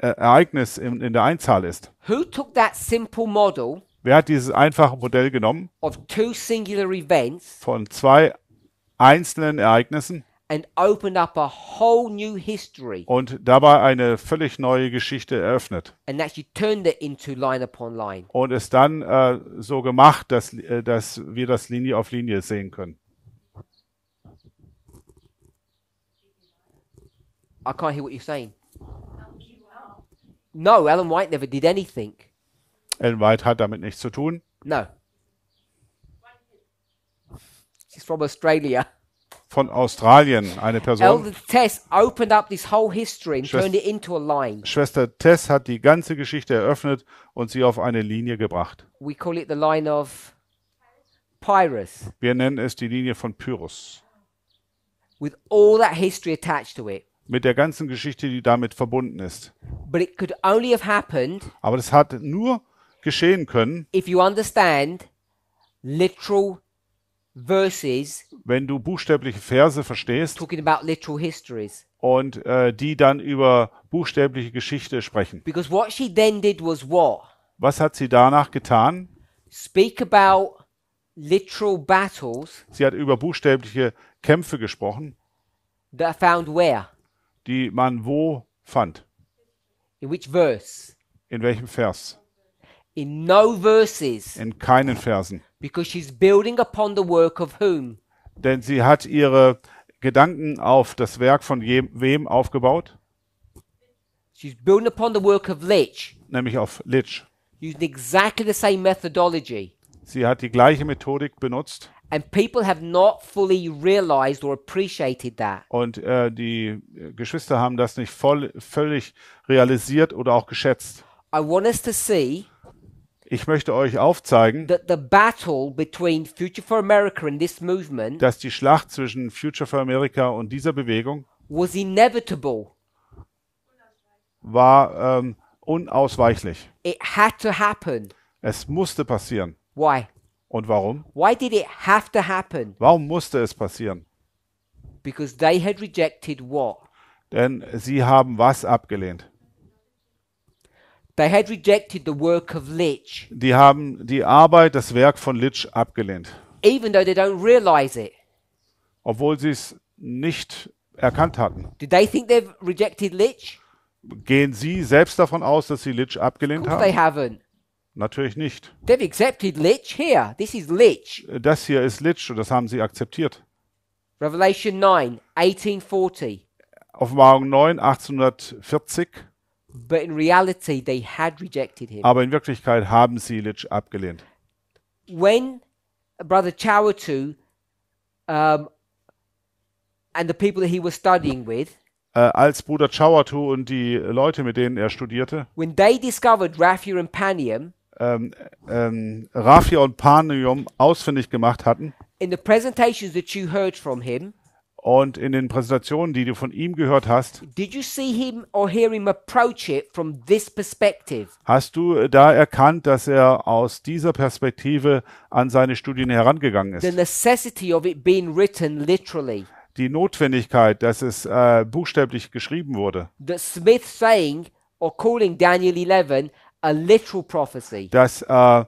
e-, Ereignis in, in der Einzahl ist. Who took that simple model Wer hat dieses einfache Modell genommen of two singular events von zwei einzelnen Ereignissen und dabei eine völlig neue Geschichte eröffnet. Und es dann äh, so gemacht, dass, äh, dass wir das Linie auf Linie sehen können. I can't hear what you're saying. No, Ellen White never did anything. Ellen White hat damit nichts zu tun. No. He's from Australia. Von Australien, eine Person. Tess opened up this whole history and Schwester, turned it into a line. Schwester Tess hat die ganze Geschichte eröffnet und sie auf eine Linie gebracht. We call it the line of Pyrus. Wir nennen es die Linie von Pyrrhus. With all that history attached to it. Mit der ganzen Geschichte, die damit verbunden ist. But it could only have happened. Aber das hat nur geschehen können. If you understand literal verses, wenn du buchstäbliche Verse verstehst talking about literal histories. und äh, die dann über buchstäbliche Geschichte sprechen. Because what she then did was what? Was hat sie danach getan? Speak about literal battles. Sie hat über buchstäbliche Kämpfe gesprochen. That found where? Die man wo fand? In which verse? In welchem Vers? In no verses. In keinen Versen. Because she's building upon the work of whom? Denn sie hat ihre Gedanken auf das Werk von wem aufgebaut? She's building upon the work of Litch. Nämlich auf Litch. Using exactly the same methodology. Sie hat die gleiche Methodik benutzt. And people have not fully realized or appreciated that. Und äh, die äh, Geschwister haben das nicht voll, völlig realisiert oder auch geschätzt. I want us to see ich möchte euch aufzeigen, dass die Schlacht zwischen Future for America und dieser Bewegung was inevitable. war ähm, unausweichlich. It had to happen. Es musste passieren. Why? Und warum? Why did it have to happen? Warum musste es passieren? Because they had rejected what? Denn sie haben was abgelehnt? They had rejected the work of Litch. Die haben die Arbeit, das Werk von Litch abgelehnt. Even though they don't realize it. Obwohl sie es nicht erkannt hatten. Did they think they've rejected Litch? Gehen Sie selbst davon aus, dass Sie Litch abgelehnt haben? They haven't. Natürlich nicht. They've accepted Litch here. This is Litch. Das hier ist Litch und das haben sie akzeptiert. Revelation 9, 1840. Offenbarung 9, 1840. But in reality, they had rejected him. Aber in Wirklichkeit haben sie Litsch abgelehnt. When Brother Chawatu um, and the people that he was studying with, äh, als Bruder Chawatu und die Leute, mit denen er studierte, when they discovered Raphia and Panium, ähm, ähm, Raphia und Panium ausfindig gemacht hatten, in the presentations that you heard from him, und in den Präsentationen, die du von ihm gehört hast, hast du äh, da erkannt, dass er aus dieser Perspektive an seine Studien herangegangen ist? Die Notwendigkeit, dass es äh, buchstäblich geschrieben wurde. That Smith saying or calling Daniel 11 a literal prophecy. Dass äh,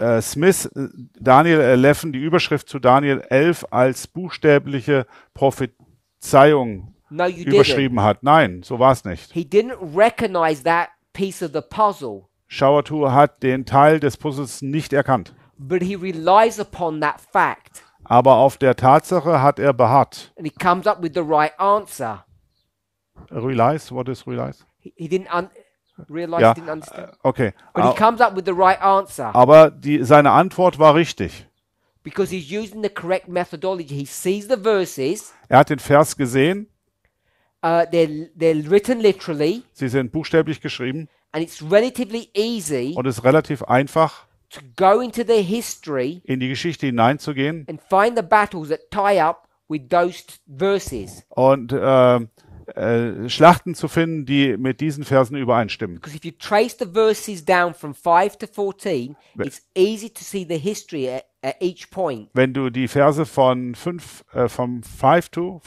äh, Smith, äh, Daniel 11, äh, die Überschrift zu Daniel 11 als buchstäbliche Prophezeiung no, überschrieben didn't. hat. Nein, so war es nicht. He didn't recognize that piece of the puzzle. Shawatu hat den Teil des Puzzles nicht erkannt. But he relies upon that fact. Aber auf der Tatsache hat er beharrt. And he comes up with the right answer. Realize, what is realize? He, he didn't Realized ja, didn't understand. Äh, okay. But he comes up with the right answer. Aber die, seine Antwort war richtig. Because he's using the correct methodology. He sees the verses. Er hat den Vers gesehen. Uh, they're, they're written literally. Sie sind buchstäblich geschrieben. And it's relatively easy. Und ist relativ einfach. To go into their history. In die Geschichte hineinzugehen. And find the battles that tie up with those verses. Und äh, äh, Schlachten zu finden, die mit diesen Versen übereinstimmen. Because if you trace the verses down from 5 to 14, it's easy to see the history at, at each point. Wenn du die Verse von 5 äh, vom 5 to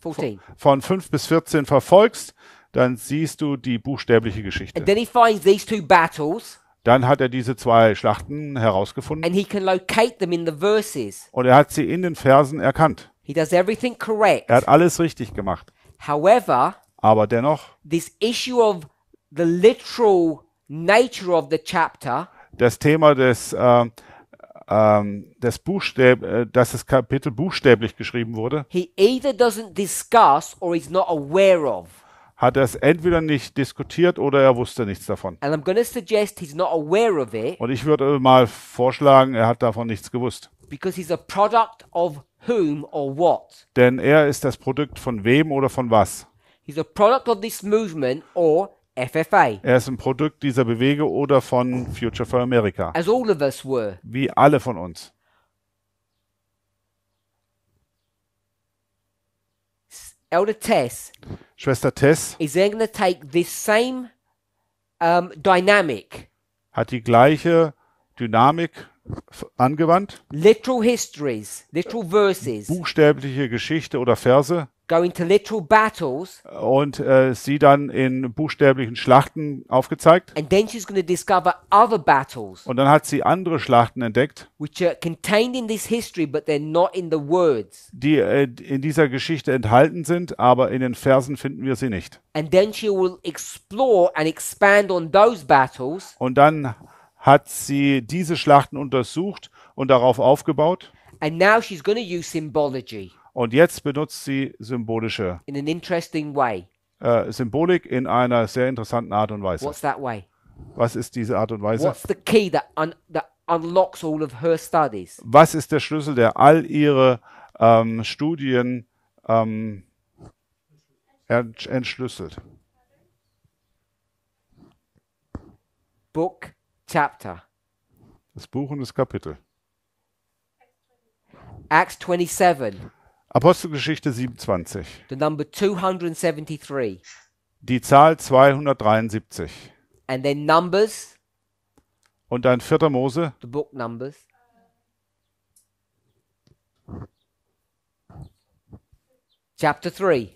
14. von 5 bis 14 verfolgst, dann siehst du die buchstäbliche Geschichte. And then he finds these two battles. Dann hat er diese zwei Schlachten herausgefunden. Und er hat sie in den Versen erkannt. Er hat alles richtig gemacht. However, aber dennoch, this issue of the literal nature of the chapter, das Thema des ähm, ähm, äh, ähm, das Buchstäb, dass das Kapitel buchstäblich geschrieben wurde, he either doesn't discuss or is not aware of. Hat er es entweder nicht diskutiert oder er wusste nichts davon. And I'm going suggest he's not aware of it. Und ich würde mal vorschlagen, er hat davon nichts gewusst. Because he's a product of whom or what. Denn er ist das Produkt von wem oder von was. He's a product of this movement or FFA. Er ist ein Produkt dieser Bewegung oder von Future for America. As all of us were. Wie alle von uns. Elder Tess. Schwester Tess. Is then going to take this same um, dynamic. Hat die gleiche Dynamik angewandt. Literal histories, literal äh, verses. Buchstäbliche Geschichte oder Verse. Go into literal battles. Und äh, sie dann in buchstäblichen Schlachten aufgezeigt. And then she's going to discover other battles. Und dann hat sie andere Schlachten entdeckt. Which are contained in this history, but they're not in the words. Die äh, in dieser Geschichte enthalten sind, aber in den Versen finden wir sie nicht. And then she will explore and expand on those battles. Und dann hat sie diese Schlachten untersucht und darauf aufgebaut. And now she's going use symbology Und jetzt benutzt sie symbolische in an interesting way. äh, Symbolik in einer sehr interessanten Art und Weise. What's that way? Was ist diese Art und Weise? What's the key that un that unlocks all of her studies? Was ist der Schlüssel, der all ihre ähm, Studien ähm, ent- entschlüsselt? Book, chapter. Das Buch und das Kapitel. Acts 27. Apostelgeschichte 27. The number 273. Die Zahl 273. And then Numbers. Und dann 4. Mose. The book Numbers. Chapter 3.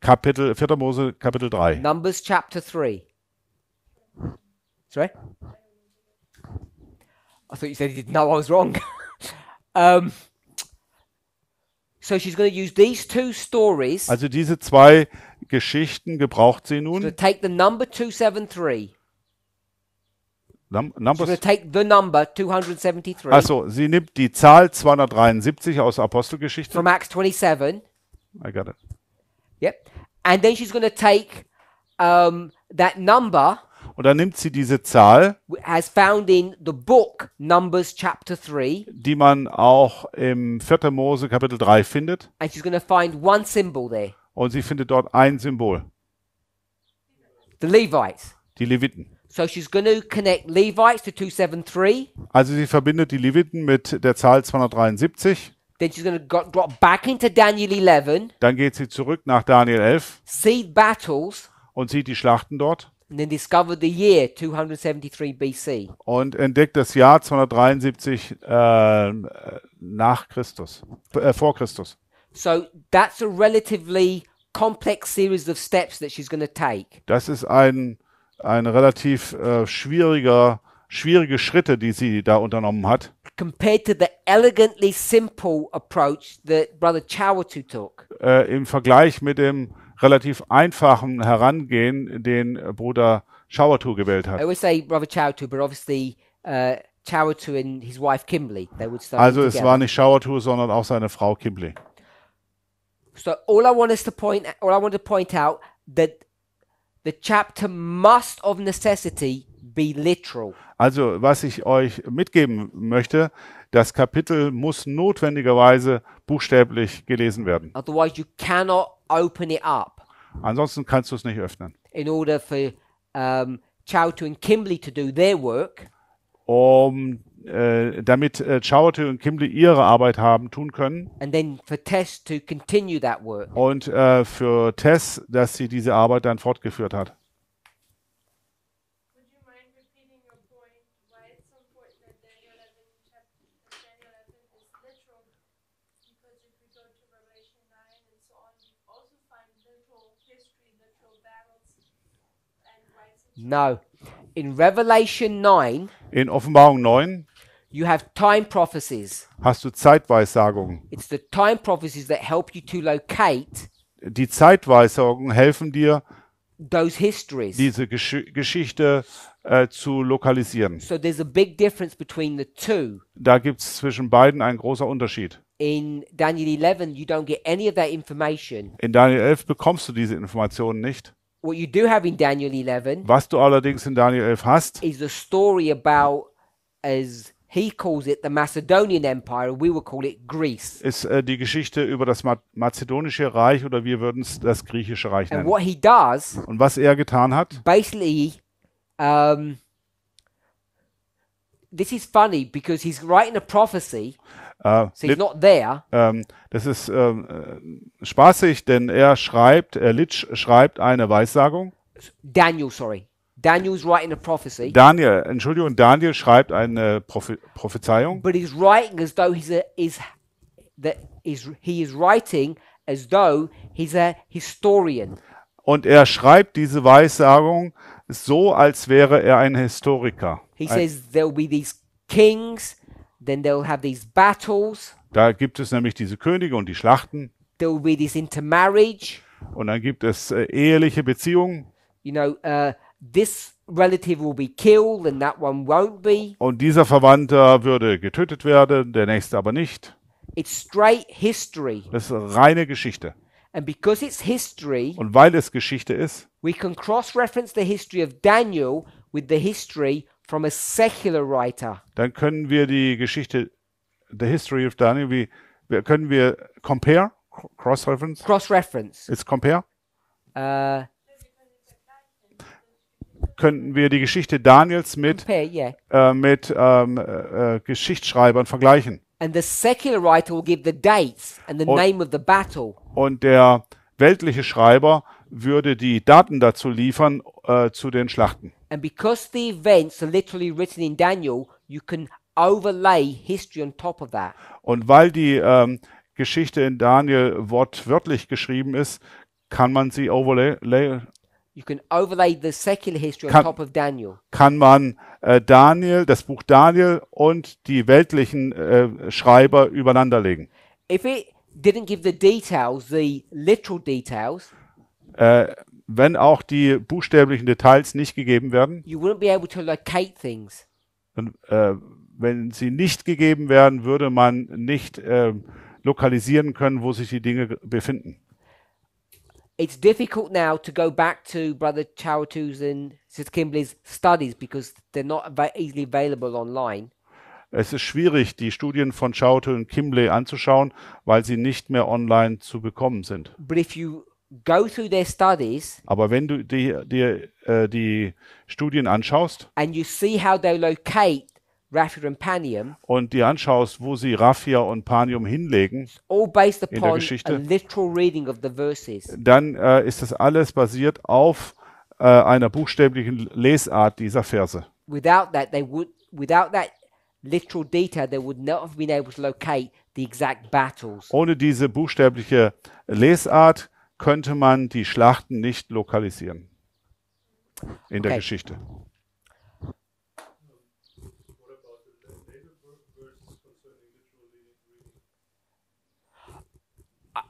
Kapitel 4. Mose Kapitel 3. Numbers chapter 3. Sorry? I thought you said you didn't know I was wrong. (laughs) um, so she's going to use these two stories. Also diese zwei Geschichten gebraucht sie nun. She's take the number 273. Num number take the number 273. Also, sie nimmt die Zahl 273 aus Apostelgeschichte. From Acts 27. I got it. Yep. And then she's going to take um, that number und dann nimmt sie diese Zahl, as found in the book Numbers chapter 3, die man auch im 4. Mose Kapitel 3 findet. And she's find one symbol there. Und sie findet dort ein Symbol. The Levites. Die Leviten. So she's going connect Levites to 273. Also sie verbindet die Leviten mit der Zahl 273. Then she's going to drop back into Daniel 11. Dann geht sie zurück nach Daniel 11. See battles. Und sieht die Schlachten dort and then discovered the year 273 BC. Und entdeckt das Jahr 273 äh, nach Christus, äh, vor Christus. So that's a relatively complex series of steps that she's going to take. Das ist ein ein relativ äh, schwieriger schwierige Schritte, die sie da unternommen hat. Compared to the elegantly simple approach that Brother Chawatu took. Äh, Im Vergleich mit dem relativ einfachen Herangehen den äh, Bruder Shawatu gewählt hat. Uh, also es war nicht Shawatu, sondern auch seine Frau Kimberly. So all I want is to point all I want to point out that the chapter must of necessity be literal. Also, was ich euch mitgeben möchte, das Kapitel muss notwendigerweise buchstäblich gelesen werden. Otherwise you cannot open it up. Ansonsten kannst du es nicht öffnen. In order for um, Chowtu and Kimberley to do their work. Um, äh, damit äh, Chowtu und Kimberly ihre Arbeit haben tun können. And then for Tess to continue that work. Und äh, für Tess, dass sie diese Arbeit dann fortgeführt hat. No. In Revelation 9 In Offenbarung 9 you have time prophecies. hast du Zeitweissagungen. It's the time prophecies that help you to locate Die Zeitweissagungen helfen dir, those histories. diese Gesch Geschichte äh, zu lokalisieren. So there's a big difference between the two. Da gibt es zwischen beiden einen großen Unterschied. In Daniel 11 you don't get any of that information. In Daniel 11 bekommst du diese Informationen nicht. Was du allerdings in Daniel 11 hast, is a story about as he calls it the Macedonian Empire, we would call it Greece. Ist äh, die Geschichte über das Ma mazedonische Reich oder wir würden es das griechische Reich nennen. And what he does, und was er getan hat, basically um, this is funny because he's writing a prophecy. Äh, He's not there. Ähm, das ist ähm, äh, spaßig, denn er schreibt, äh, Litsch schreibt eine Weissagung. Daniel, sorry. Daniel's writing a prophecy. Daniel, Entschuldigung, Daniel schreibt eine Prophe Prophezeiung. But he's writing as though he's a, is that is he is writing as though he's a historian. Und er schreibt diese Weissagung so, als wäre er ein Historiker. He ein says there will be these kings Then they'll have these battles. Da gibt es nämlich diese Könige und die Schlachten. There'll be this intermarriage. Und dann gibt es äh, eheliche Beziehungen. You know, uh, this relative will be killed and that one won't be. Und dieser Verwandter würde getötet werden, der nächste aber nicht. It's straight history. Das ist reine Geschichte. And because it's history, und weil es Geschichte ist, we can cross-reference the history of Daniel with the history from a secular writer. Dann können wir die Geschichte, the history of Daniel, wie können wir compare, cross-reference? Cross-reference. It's compare. Uh, könnten wir die Geschichte Daniels mit, compare, yeah. äh, mit ähm, äh, Geschichtsschreibern vergleichen. And the secular writer will give the dates and the und, name of the battle. Und der weltliche Schreiber würde die Daten dazu liefern äh, zu den Schlachten. And because the events are literally written in Daniel, you can overlay history on top of that. Und weil die ähm, Geschichte in Daniel wortwörtlich geschrieben ist, kann man sie overlay. You can overlay the secular history kann, on top of Daniel. Kann man äh, Daniel, das Buch Daniel und die weltlichen äh, Schreiber übereinanderlegen. If it didn't give the details, the literal details äh, wenn auch die buchstäblichen Details nicht gegeben werden. Dann, äh, wenn sie nicht gegeben werden, würde man nicht äh, lokalisieren können, wo sich die Dinge befinden. it's difficult now to go back to Brother Chowtu's and Sis Kimberley's studies because they're not easily available online. Es ist schwierig, die Studien von Chowtu und Kimberley anzuschauen, weil sie nicht mehr online zu bekommen sind. But if you go through their studies. Aber wenn du dir die, äh, die Studien anschaust and you see how they locate Raphia and Panium, und dir anschaust, wo sie Raffia und Panium hinlegen all based in der upon a Geschichte, literal reading of the verses. dann äh, ist das alles basiert auf äh, einer buchstäblichen Lesart dieser Verse. Without that, they would without that literal detail, they would not have been able to locate the exact battles. Ohne diese buchstäbliche Lesart könnte man die Schlachten nicht lokalisieren in okay. der Geschichte.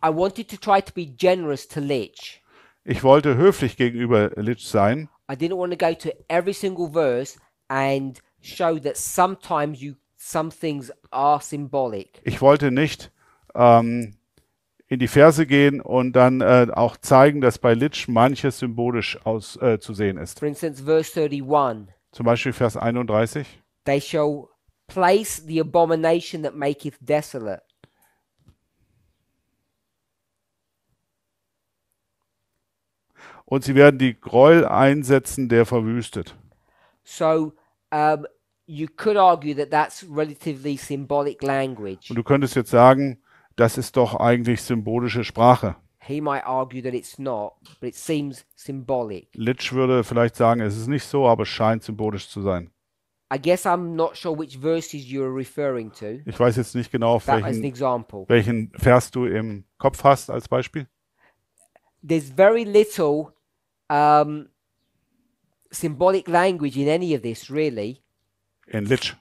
I wanted to try to be generous to Litch. Ich wollte höflich gegenüber Litch sein. I didn't want to go to every single verse and show that sometimes you some things are symbolic. Ich wollte nicht ähm, in die Verse gehen und dann äh, auch zeigen, dass bei Litsch manches symbolisch aus, äh, zu sehen ist. For instance, verse 31. Zum Beispiel Vers 31. They shall place the abomination that maketh desolate. Und sie werden die Gräuel einsetzen, der verwüstet. So, um, you could argue that that's relatively symbolic language. Und du könntest jetzt sagen, das ist doch eigentlich symbolische Sprache. He might argue that it's not, but it seems symbolic. Litsch würde vielleicht sagen, es ist nicht so, aber es scheint symbolisch zu sein. I guess I'm not sure which verses you're referring to. Ich weiß jetzt nicht genau, welchen, welchen Vers du im Kopf hast als Beispiel. There's very little um, symbolic language in any of this, really. In Litsch.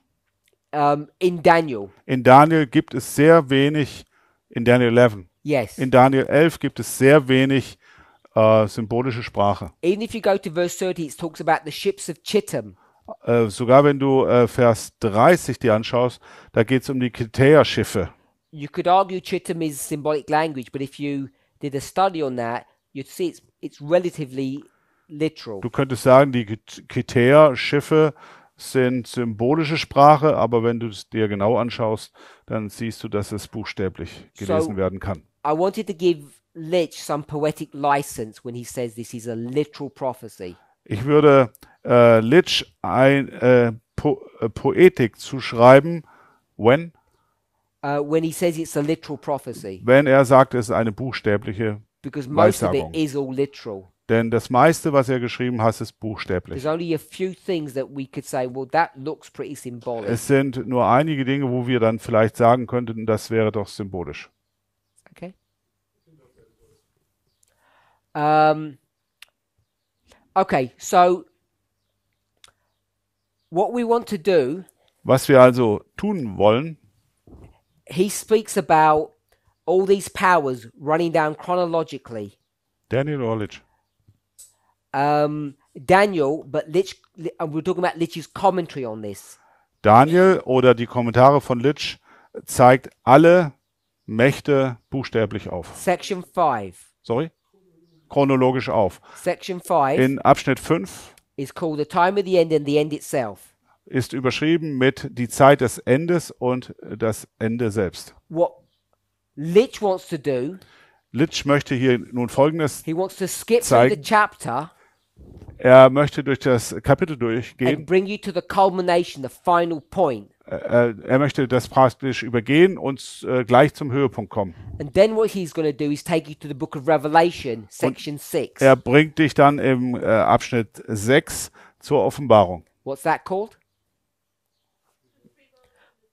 Um, in Daniel. In Daniel gibt es sehr wenig in Daniel 11. Yes. In Daniel 11 gibt es sehr wenig äh, symbolische Sprache. Even if you go to verse 30, it talks about the ships of Chittim. Äh, sogar wenn du äh, Vers 30 dir anschaust, da geht es um die kitea schiffe You could argue Chittim is symbolic language, but if you did a study on that, you'd see it's, it's relatively literal. Du könntest sagen, die kitea schiffe sind symbolische Sprache, aber wenn du es dir genau anschaust, dann siehst du, dass es buchstäblich gelesen so, werden kann. I wanted to give Litch some poetic license when he says this is a literal prophecy. Ich würde äh, Litch ein äh, po äh, Poetik zuschreiben, when uh, when he says it's a literal prophecy. Wenn er sagt, es ist eine buchstäbliche Because most of it is all literal. Denn das meiste, was er geschrieben hat, ist buchstäblich. es sind nur einige Dinge, wo wir dann vielleicht sagen könnten, das wäre doch symbolisch. Okay. Um, okay, so what we want to do. Was wir also tun wollen. He speaks about all these powers running down chronologically. Daniel Orlich um, Daniel, but Litch, we're talking about Litch's commentary on this. Daniel oder die Kommentare von Litch zeigt alle Mächte buchstäblich auf. Section 5. Sorry? Chronologisch auf. Section 5. In Abschnitt 5 is called the time of the end and the end itself. Ist überschrieben mit die Zeit des Endes und das Ende selbst. What Litch wants to do. Litch möchte hier nun folgendes he wants to skip zeigen. the chapter er möchte durch das Kapitel durchgehen. And bring you to the culmination, the final point. Äh, äh, er, möchte das praktisch übergehen und äh, gleich zum Höhepunkt kommen. Er bringt dich dann im Abschnitt 6 zur Offenbarung. What's that called?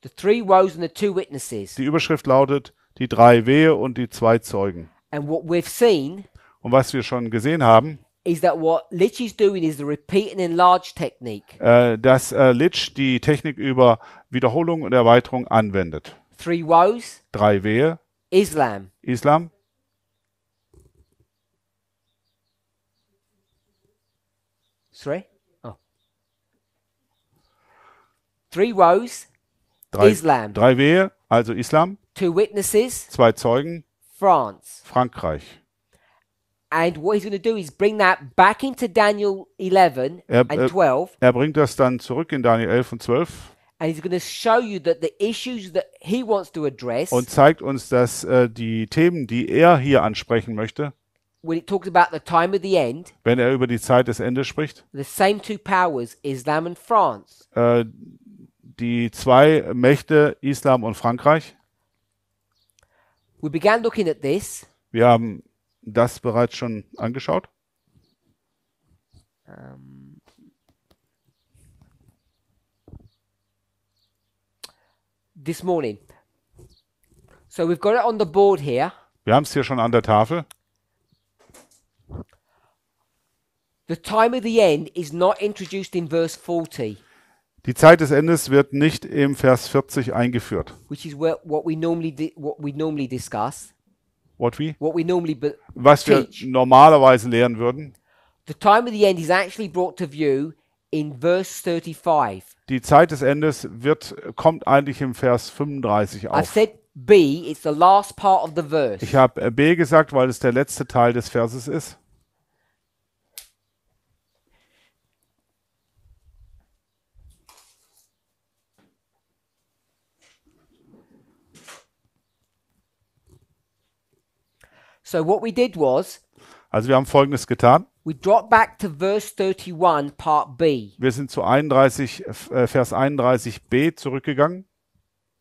The three woes and the two witnesses. Die Überschrift lautet die drei Wehe und die zwei Zeugen. And what we've seen, und was wir schon gesehen haben, is that what Litch is doing is the repeat and enlarge technique. Äh, dass äh, Litch die Technik über Wiederholung und Erweiterung anwendet. Three woes. Drei Wehe. Islam. Islam. Sorry. Oh. Three woes. Drei, Islam. Drei Wehe, also Islam. Two witnesses. Zwei Zeugen. France. Frankreich. And what he's going to do is bring that back into Daniel 11 er, and 12. Er bringt das dann zurück in Daniel 11 und 12. And he's going to show you that the issues that he wants to address. Und zeigt uns, dass äh, die Themen, die er hier ansprechen möchte. When it talks about the time of the end, wenn er über die Zeit des Endes spricht, the same two powers, Islam and France. Äh, die zwei Mächte Islam und Frankreich. We began looking at this. Wir haben das bereits schon angeschaut? Ähm This morning. So we've got it on the board here. Wir haben es hier schon an der Tafel. The time of the end is not introduced in verse 40. Die Zeit des Endes wird nicht im Vers 40 eingeführt. Which is what we normally what we normally discuss. What we? What we normally was wir teach. normalerweise lehren würden. The time of the end is actually brought to view in verse 35. Die Zeit des Endes wird kommt eigentlich im Vers 35 auf. I've said B, it's the last part of the verse. Ich habe äh, B gesagt, weil es der letzte Teil des Verses ist. So what we did was, also wir haben folgendes getan. We dropped back to verse 31 part B. Wir sind zu 31 äh, Vers 31b zurückgegangen.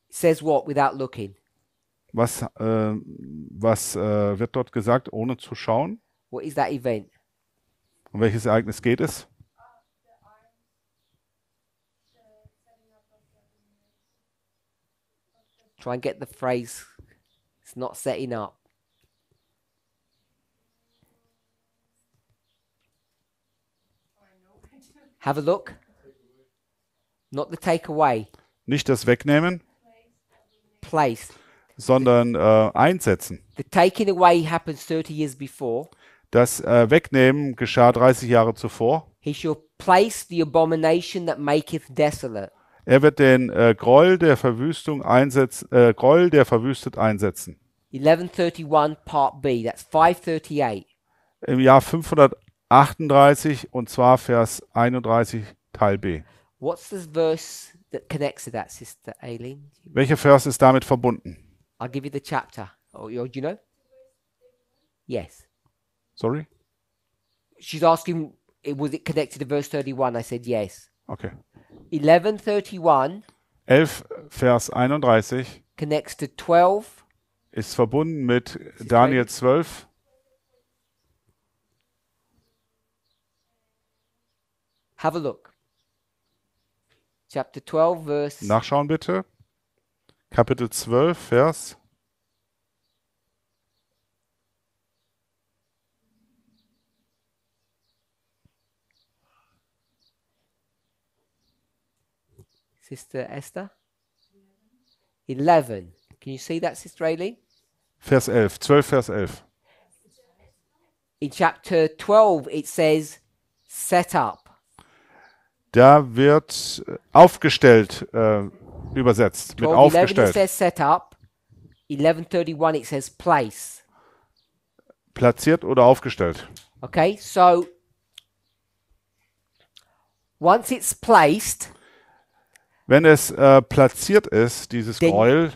It says what without looking. Was äh, was äh, wird dort gesagt ohne zu schauen? What is that event? Um welches Ereignis geht es? Try and get the phrase. It's not setting up. Have a look. Not the take away. Nicht das Wegnehmen. Place. Sondern äh, einsetzen. The taking away happens 30 years before. Das äh, Wegnehmen geschah 30 Jahre zuvor. He shall place the abomination that maketh desolate. Er wird den äh, Groll der Verwüstung einsetz, äh, Groll der verwüstet einsetzen. 1131 Part B, that's 538. Im Jahr 500 38 und zwar Vers 31 Teil B. What's the verse that connects to that, Sister Aileen? Welcher Vers ist damit verbunden? I'll give you the chapter. Oh, you you know? Yes. Sorry? She's asking, eh, was it connected to verse 31? I said yes. Okay. 11:31 11 Vers 31 connects to 12 ist verbunden mit Daniel 12 Have a look. Chapter 12, verse. Nachschauen bitte. Kapitel 12, Vers. Sister Esther? 11. Can you see that, Sister Aileen? Vers 11, 12, Vers 11. In chapter 12, it says, set up. Da wird äh, aufgestellt äh, übersetzt. Mit Column aufgestellt. 11 it says setup. 1131 it says place. Platziert oder aufgestellt. Okay, so once it's placed. Wenn es äh, platziert ist, dieses Gräuel,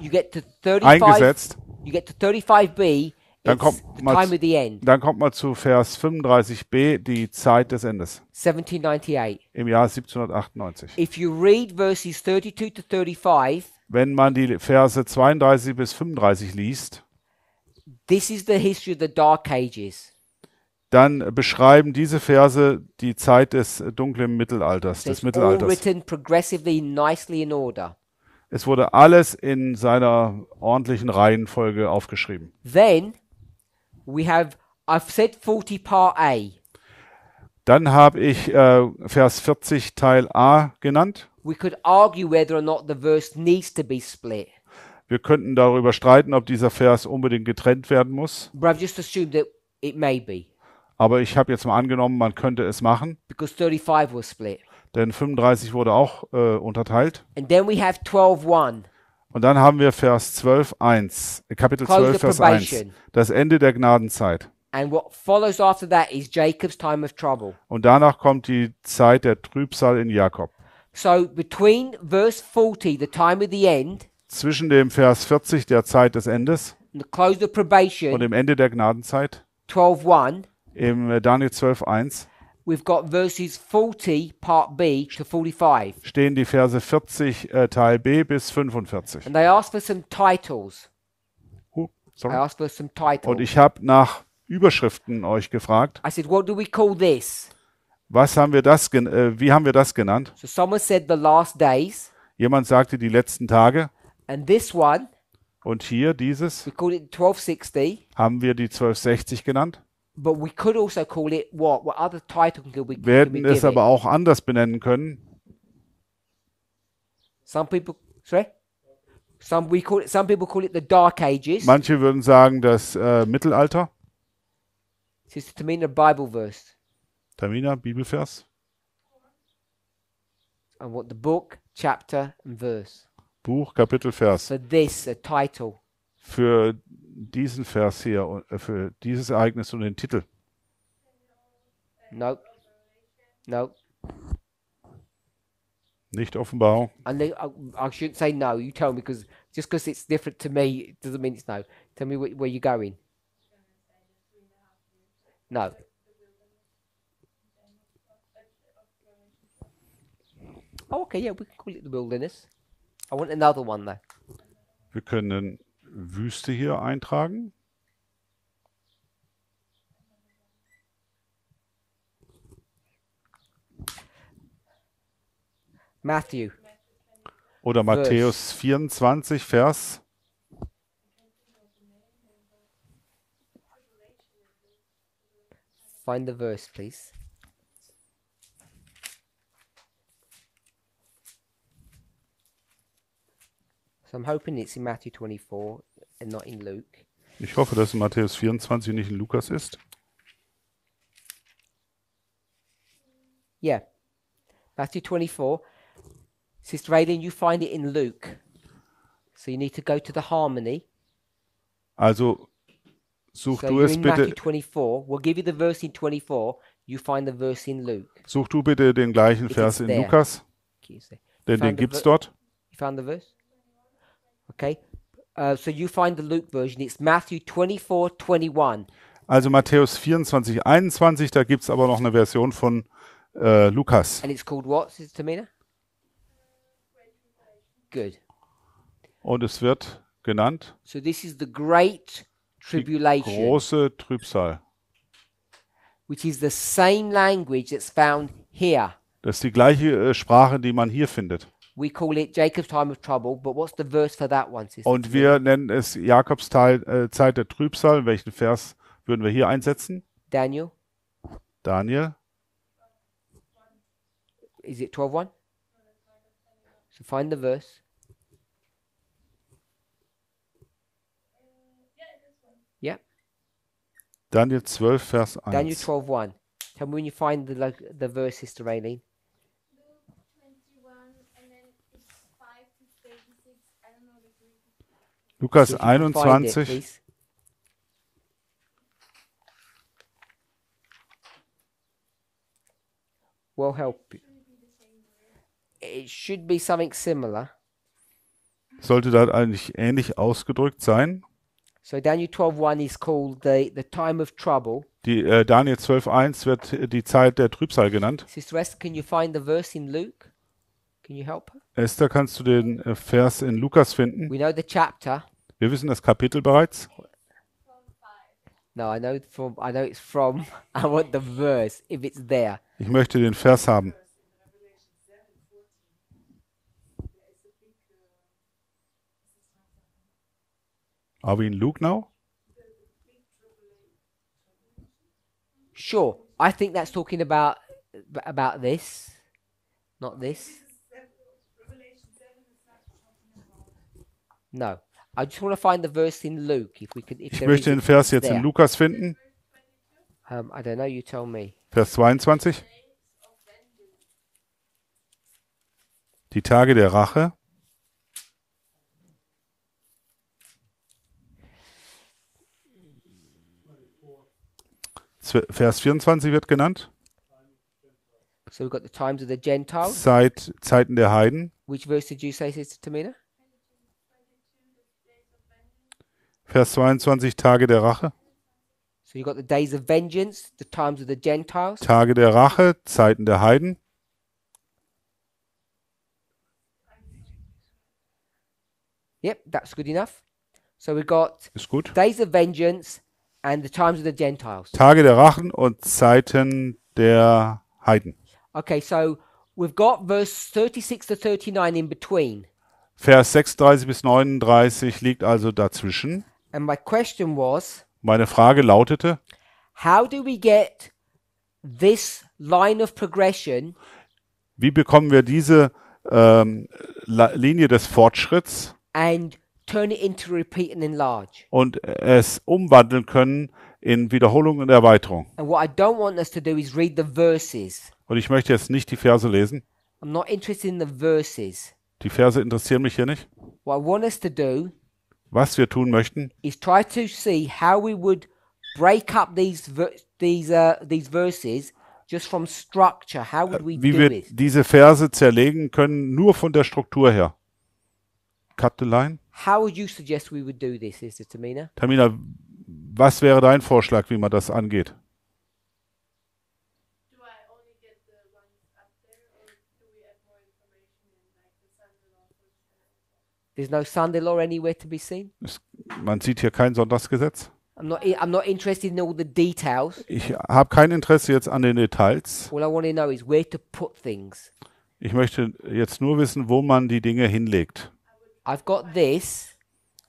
eingesetzt, you get to 35b dann kommt, mal, dann kommt man zu Vers 35b, die Zeit des Endes. 1798. Im Jahr 1798. If you read verses 32 to 35, wenn man die Verse 32 bis 35 liest, this is the history of the dark ages. Dann beschreiben diese Verse die Zeit des dunklen Mittelalters, so des Mittelalters. written progressively nicely in order. Es wurde alles in seiner ordentlichen Reihenfolge aufgeschrieben. Then we have, I've said 40 part A. Dann habe ich äh, Vers 40 Teil A genannt. We could argue whether or not the verse needs to be split. Wir könnten darüber streiten, ob dieser Vers unbedingt getrennt werden muss. But I've just assumed that it may be. Aber ich habe jetzt mal angenommen, man könnte es machen. Because 35 was split. Denn 35 wurde auch äh, unterteilt. And then we have 12, 1. Und dann haben wir Vers 12, 1, Kapitel 12, Vers 1, das Ende der Gnadenzeit. Und danach kommt die Zeit der Trübsal in Jakob. So between verse 40, the time of the end, zwischen dem Vers 40 der Zeit des Endes the close of probation, und dem Ende der Gnadenzeit 12, 1, im Daniel 12, 1 we've got verses 40 part B to 45. Stehen die Verse 40 äh, Teil B bis 45. And they asked for some titles. Oh, sorry. I asked for some titles. Und ich habe nach Überschriften euch gefragt. I said, what do we call this? Was haben wir das äh, wie haben wir das genannt? So someone said the last days. Jemand sagte die letzten Tage. And this one. Und hier dieses. We called it 1260. Haben wir die 1260 genannt? But we could also call it what? What other title could we? We hätten es aber auch anders benennen können. Some people, sorry. Some we call it. Some people call it the Dark Ages. Manche würden sagen das äh, Mittelalter. This is the Tamina Bible verse. Tamina Bibelvers. And what the book, chapter and verse. Buch, Kapitel, Vers. For this a title. für diesen Vers hier, äh, für dieses Ereignis und den Titel? No. No. Nicht Offenbarung. And I, I shouldn't say no. You tell me because just because it's different to me doesn't mean it's no. Tell me where, where you're going. No. Oh, okay, yeah, we can call it the wilderness. I want another one though. Wir können Wüste hier eintragen. Matthew. Oder Matthäus 24, Vers. Find the verse, please. So I'm hoping it's in Matthew 24 and not in Luke. Ich hoffe, dass Matthäus 24 nicht in Lukas ist. Yeah. Matthew 24 Sister Raylan, you find it in Luke. So you need to go to the harmony. Also such so du es bitte. Matthew 24. We'll give you the verse in 24. You find the verse in Luke. Such du bitte den gleichen Vers in Lukas. Denn den gibt's dort. You found the verse? Okay. Uh, so you find the Luke version. It's Matthew 24, 21. Also Matthäus 24, 21. Da gibt es aber noch eine Version von äh, Lukas. And it's called what, Tamina? Good. Und es wird genannt. So this is the great tribulation. Die große Trübsal. Which is the same language that's found here. Das ist die gleiche äh, Sprache, die man hier findet. We call it Jacob's time of trouble, but what's the verse for that one? Sister? Und wir nennen es Jakobs Teil, äh, Zeit der Trübsal. Welchen Vers würden wir hier einsetzen? Daniel. Daniel. Is it one? So find the verse. Yeah. Daniel 12 Vers 1. Daniel 12:1. Tell me when you find the the verse, Sister Aileen. Lukas 21. Freunde, will help you. It should be something similar. Sollte da eigentlich ähnlich ausgedrückt sein? So Daniel 12:1 is called the, the time of trouble. Die äh, Daniel 12:1 wird die Zeit der Trübsal genannt. Sister Esther, can you find the verse in Luke? Can you help? Esther, kannst du den äh, Vers in Lukas finden? We know the chapter. Wir wissen das Kapitel bereits. No, I know from. I know it's from. (laughs) I want the verse if it's there. Ich möchte den Vers haben. Are we in Luke now? Sure. I think that's talking about about this, not this. No. I just want to find the verse in Luke, if we could. If ich möchte den Vers jetzt there. in Lukas finden. Um, I don't know. You tell me. Vers 22. Die Tage der Rache. Vers 24 wird genannt. So we've got the times of the Gentiles. Zeit, Zeiten der Heiden. Which verse did you say, Sister Tamina? Vers 22, Tage der Rache. So you've got the days of vengeance, the times of the Gentiles. Tage der Rache, Zeiten der Heiden. Yep, that's good enough. So we got Ist gut. days of vengeance and the times of the Gentiles. Tage der Rache und Zeiten der Heiden. Okay, so we've got verse 36 to 39 in between. Vers 36 bis 39 liegt also dazwischen. And my question was, Meine Frage lautete, how do we get this line of progression wie bekommen wir diese ähm, Linie des Fortschritts and turn it into repeat and enlarge? und es umwandeln können in Wiederholung und Erweiterung? And what I don't want us to do is read the verses. Und ich möchte jetzt nicht die Verse lesen. I'm not interested in the verses. Die Verse interessieren mich hier nicht. What I want us to do was wir tun möchten, is try to see how we would break up these these uh, these verses just from structure. How would we wie do wir it? diese Verse zerlegen können, nur von der Struktur her. Cut the line. How would you suggest we would do this, Sister Tamina? Tamina, was wäre dein Vorschlag, wie man das angeht? There's no Sunday law anywhere to be seen. man sieht hier kein Sonntagsgesetz. I'm not, I'm not interested in all the details. Ich habe kein Interesse jetzt an den Details. All I want to know is where to put things. Ich möchte jetzt nur wissen, wo man die Dinge hinlegt. I've got this.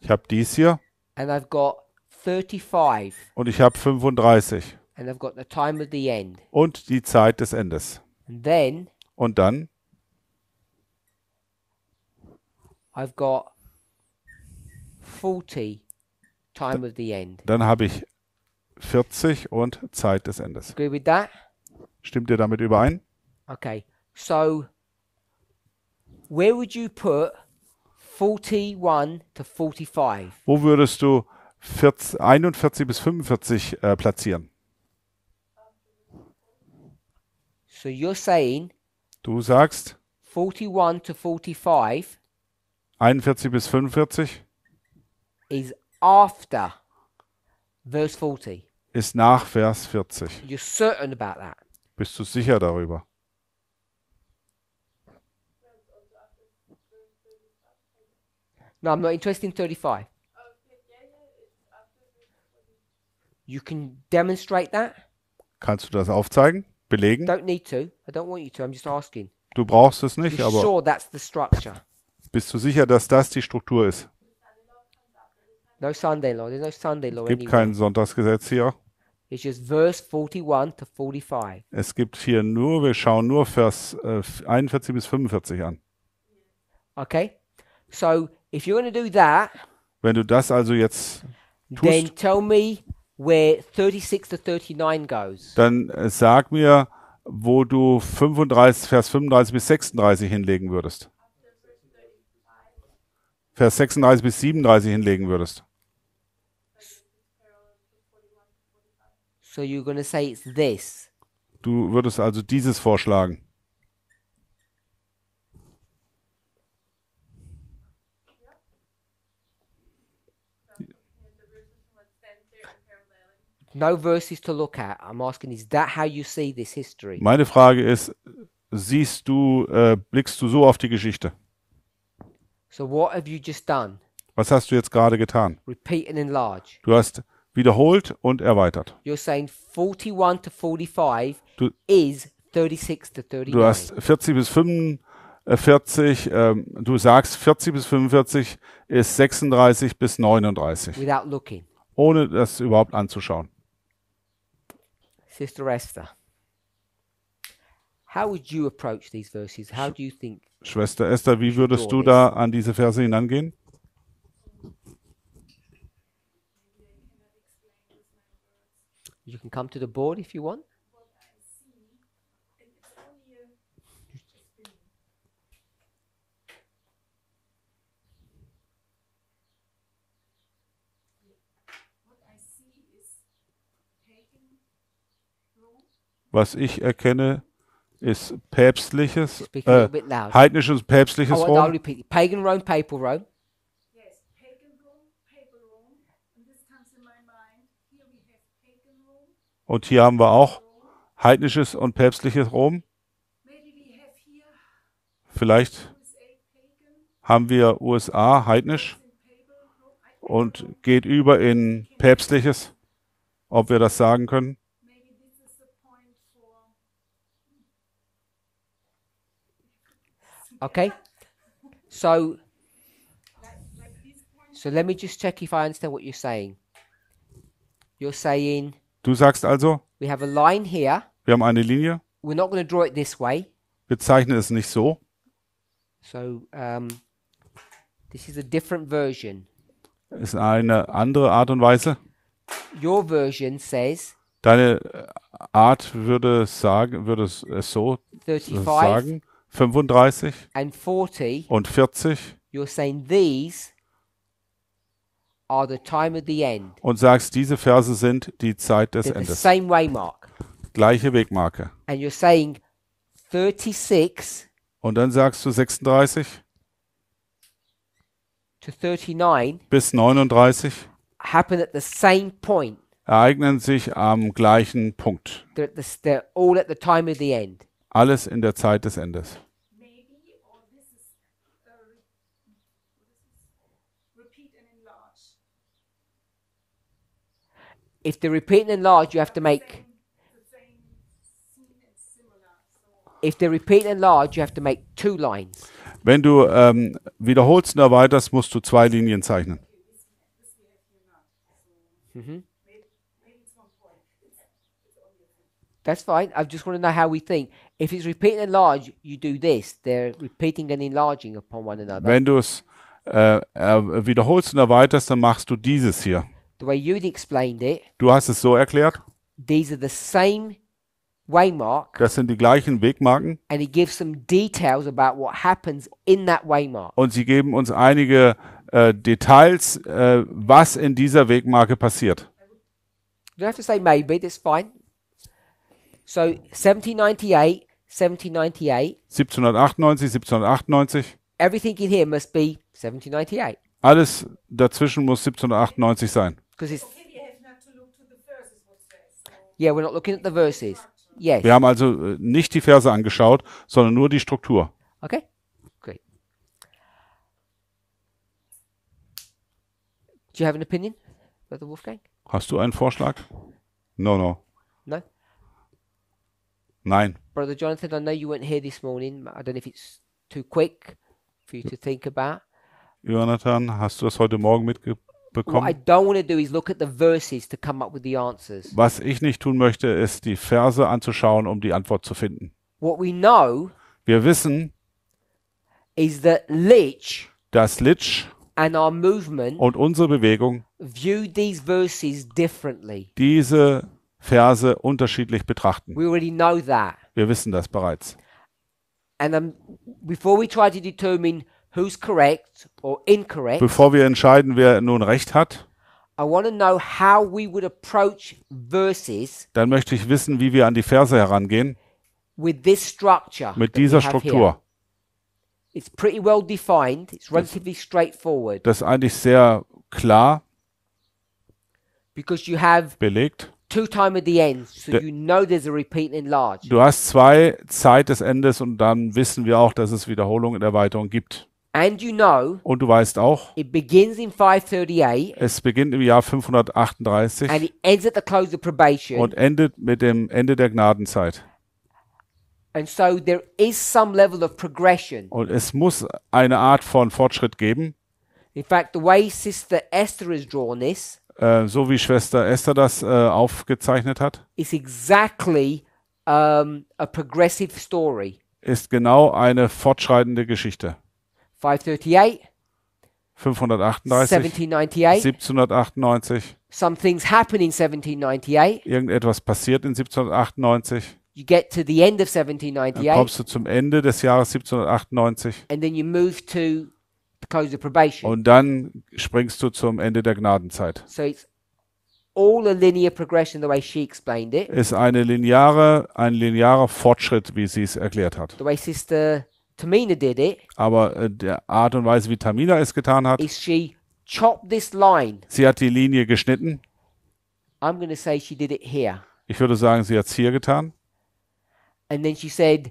Ich habe dies hier. And I've got 35. Und ich habe 35. And I've got the time of the end. Und die Zeit des Endes. And then, Und dann I've got 40 Time of the End. Dann habe ich 40 und Zeit des Endes. Agree with that? Stimmt ihr damit überein? Okay. So where would you put 41 to 45? Wo würdest du 40, 41 bis 45 äh, platzieren? So you're saying Du sagst 41 to 45 41 bis 45 is after verse 40. ist nach Vers 40. You're certain about that. Bist du sicher darüber? No, I'm not interested in 35. You can demonstrate that. Kannst du das aufzeigen, belegen? Don't need to. I don't want you to. I'm just asking. Du brauchst es nicht, You're aber sure that's the structure. Bist du sicher, dass das die Struktur ist? No Sunday law. There's no Sunday law. Es gibt anywhere. kein Sonntagsgesetz hier. It's just verse 41 to 45. Es gibt hier nur, wir schauen nur Vers äh, 41 bis 45 an. Okay? So, if you're going do that, wenn du das also jetzt tust, then tell me where 36 to 39 goes. Dann äh, sag mir, wo du 35 Vers 35 bis 36 hinlegen würdest. Vers 36 bis 37 hinlegen würdest. So you're gonna say it's this. Du würdest also dieses vorschlagen. No verses to look at. I'm asking, is that how you see this history? Meine Frage ist, siehst du, äh, blickst du so auf die Geschichte? So what have you just done? Was hast du jetzt gerade getan? Repeat and enlarge. Du hast wiederholt und erweitert. You're saying 41 to 45 du, is 36 to 39. Du hast 40 bis 45, ähm, du sagst 40 bis 45 ist 36 bis 39. Without looking. Ohne das überhaupt anzuschauen. Sister Esther, how would you approach these verses? How do you think Schwester Esther, wie würdest du da an diese Verse hinangehen? You can come to the board if you want. Was ich erkenne, ist päpstliches, äh, heidnisches päpstliches oh, Rom. Pagan Rome, papal Rome. Yes, pagan Rome, papal Rome. Rome. Und hier haben wir auch heidnisches und päpstliches Rom. Vielleicht haben wir USA heidnisch und geht über in päpstliches, ob wir das sagen können. Okay? So, so let me just check if I understand what you're saying. You're saying. Du sagst also. We have a line here. Wir haben eine Linie. We're not going to draw it this way. Wir zeichnen es nicht so. So, um, this is a different version. Ist eine andere Art und Weise. Your version says. Deine Art würde sagen, würde es so 35. sagen. 35 and 40, und 40 you're saying these are the time of the end. und sagst, diese Verse sind die Zeit des They're the Endes. same way mark. Gleiche Wegmarke. And you're saying 36 Und dann sagst du 36 to 39 bis 39 happen at the same point. ereignen sich am gleichen Punkt. They're, they're all at the time of the end. Alles in der Zeit des Endes. If the repeat and enlarge, you have to make. If the repeat and enlarge, you have to make two lines. Wenn du ähm, wiederholst und erweiterst, musst du zwei Linien zeichnen. Mhm. That's fine. I just want to know how we think. If it's repeat and enlarge, you do this. They're repeating and enlarging upon one another. Wenn du es äh, äh, wiederholst und erweiterst, dann machst du dieses hier. The way you'd explained it, du hast es so erklärt. These are the same waymark. Das sind die gleichen Wegmarken. And it gives some details about what happens in that waymark. Und sie geben uns einige äh, Details, äh, was in dieser Wegmarke passiert. You don't have to say maybe, that's fine. So 1798, 1798. 1798, 1798. Everything in here must be 1798. Alles dazwischen muss 1798 sein. Because it's Yeah, we're not looking at the verses. Yes. Wir haben also äh, nicht die Verse angeschaut, sondern nur die Struktur. Okay. Great. Do you have an opinion, Brother Wolfgang? Hast du einen Vorschlag? No, no. No. Nein. Brother Jonathan, I know you weren't here this morning. I don't know if it's too quick for you to think about. Jonathan, hast du das heute Morgen mitbekommen? Was ich nicht tun möchte, ist die Verse anzuschauen, um die Antwort zu finden. What we know Wir wissen, is that Litch dass Litch and our movement und unsere Bewegung view these verses differently. diese Verse unterschiedlich betrachten. Wir wissen das bereits. And um, before we try to determine who's correct or incorrect, bevor wir entscheiden, wer nun recht hat, verses, Dann möchte ich wissen, wie wir an die Verse herangehen. With this structure mit dieser Struktur. It's pretty well defined. It's relatively straightforward. Das ist eigentlich sehr klar. Because you have belegt Two time at the end, so you know there's a repeat in large. Du hast zwei Zeit des Endes und dann wissen wir auch, dass es Wiederholung und Erweiterung gibt. And you know, und du weißt auch, it begins in 538, es beginnt im Jahr 538 and it ends at the close of probation. und endet mit dem Ende der Gnadenzeit. And so there is some level of progression. Und es muss eine Art von Fortschritt geben. In fact, the way Sister Esther has drawn this, äh, so wie Schwester Esther das äh, aufgezeichnet hat, is exactly um, a progressive story. ist genau eine fortschreitende Geschichte. 538, 1798, 1798, some things in 1798. irgendetwas passiert in 1798. You get to the end of Dann kommst du zum Ende des Jahres 1798 and then you move to close of probation. Und dann springst du zum Ende der Gnadenzeit. So it's all a linear progression the way she explained it. Ist eine lineare, ein linearer Fortschritt, wie sie es erklärt hat. The way Sister Tamina did it. Aber äh, der Art und Weise, wie Tamina es getan hat. Is she chopped this line? Sie hat die Linie geschnitten. I'm going to say she did it here. Ich würde sagen, sie hat es hier getan. And then she said,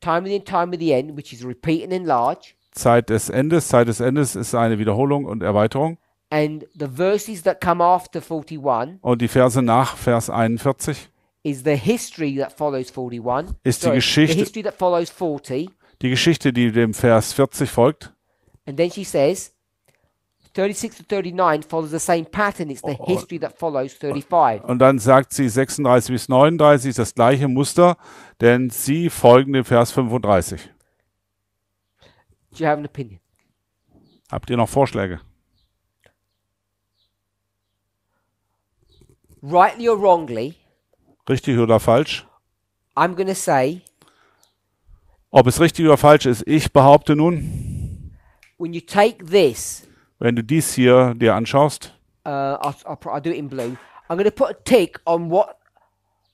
time and time at the end, which is repeat and enlarge. Zeit des Endes. Zeit des Endes ist eine Wiederholung und Erweiterung. And the verses that come after 41 Und die Verse nach Vers 41 is the history that follows 41. Ist die Geschichte- The history that follows 40. die Geschichte, die dem Vers 40 folgt. And then she says 36 39 Und dann sagt sie 36 bis 39 ist das gleiche Muster, denn sie folgen dem Vers 35. Do you have an opinion? Habt ihr noch Vorschläge? Rightly or wrongly, Richtig oder falsch? I'm going to say Ob es richtig oder falsch ist, ich behaupte nun, when you take this, wenn du dies hier dir anschaust, uh, I'll, I'll, I'll do it in blue. I'm going to put a tick on what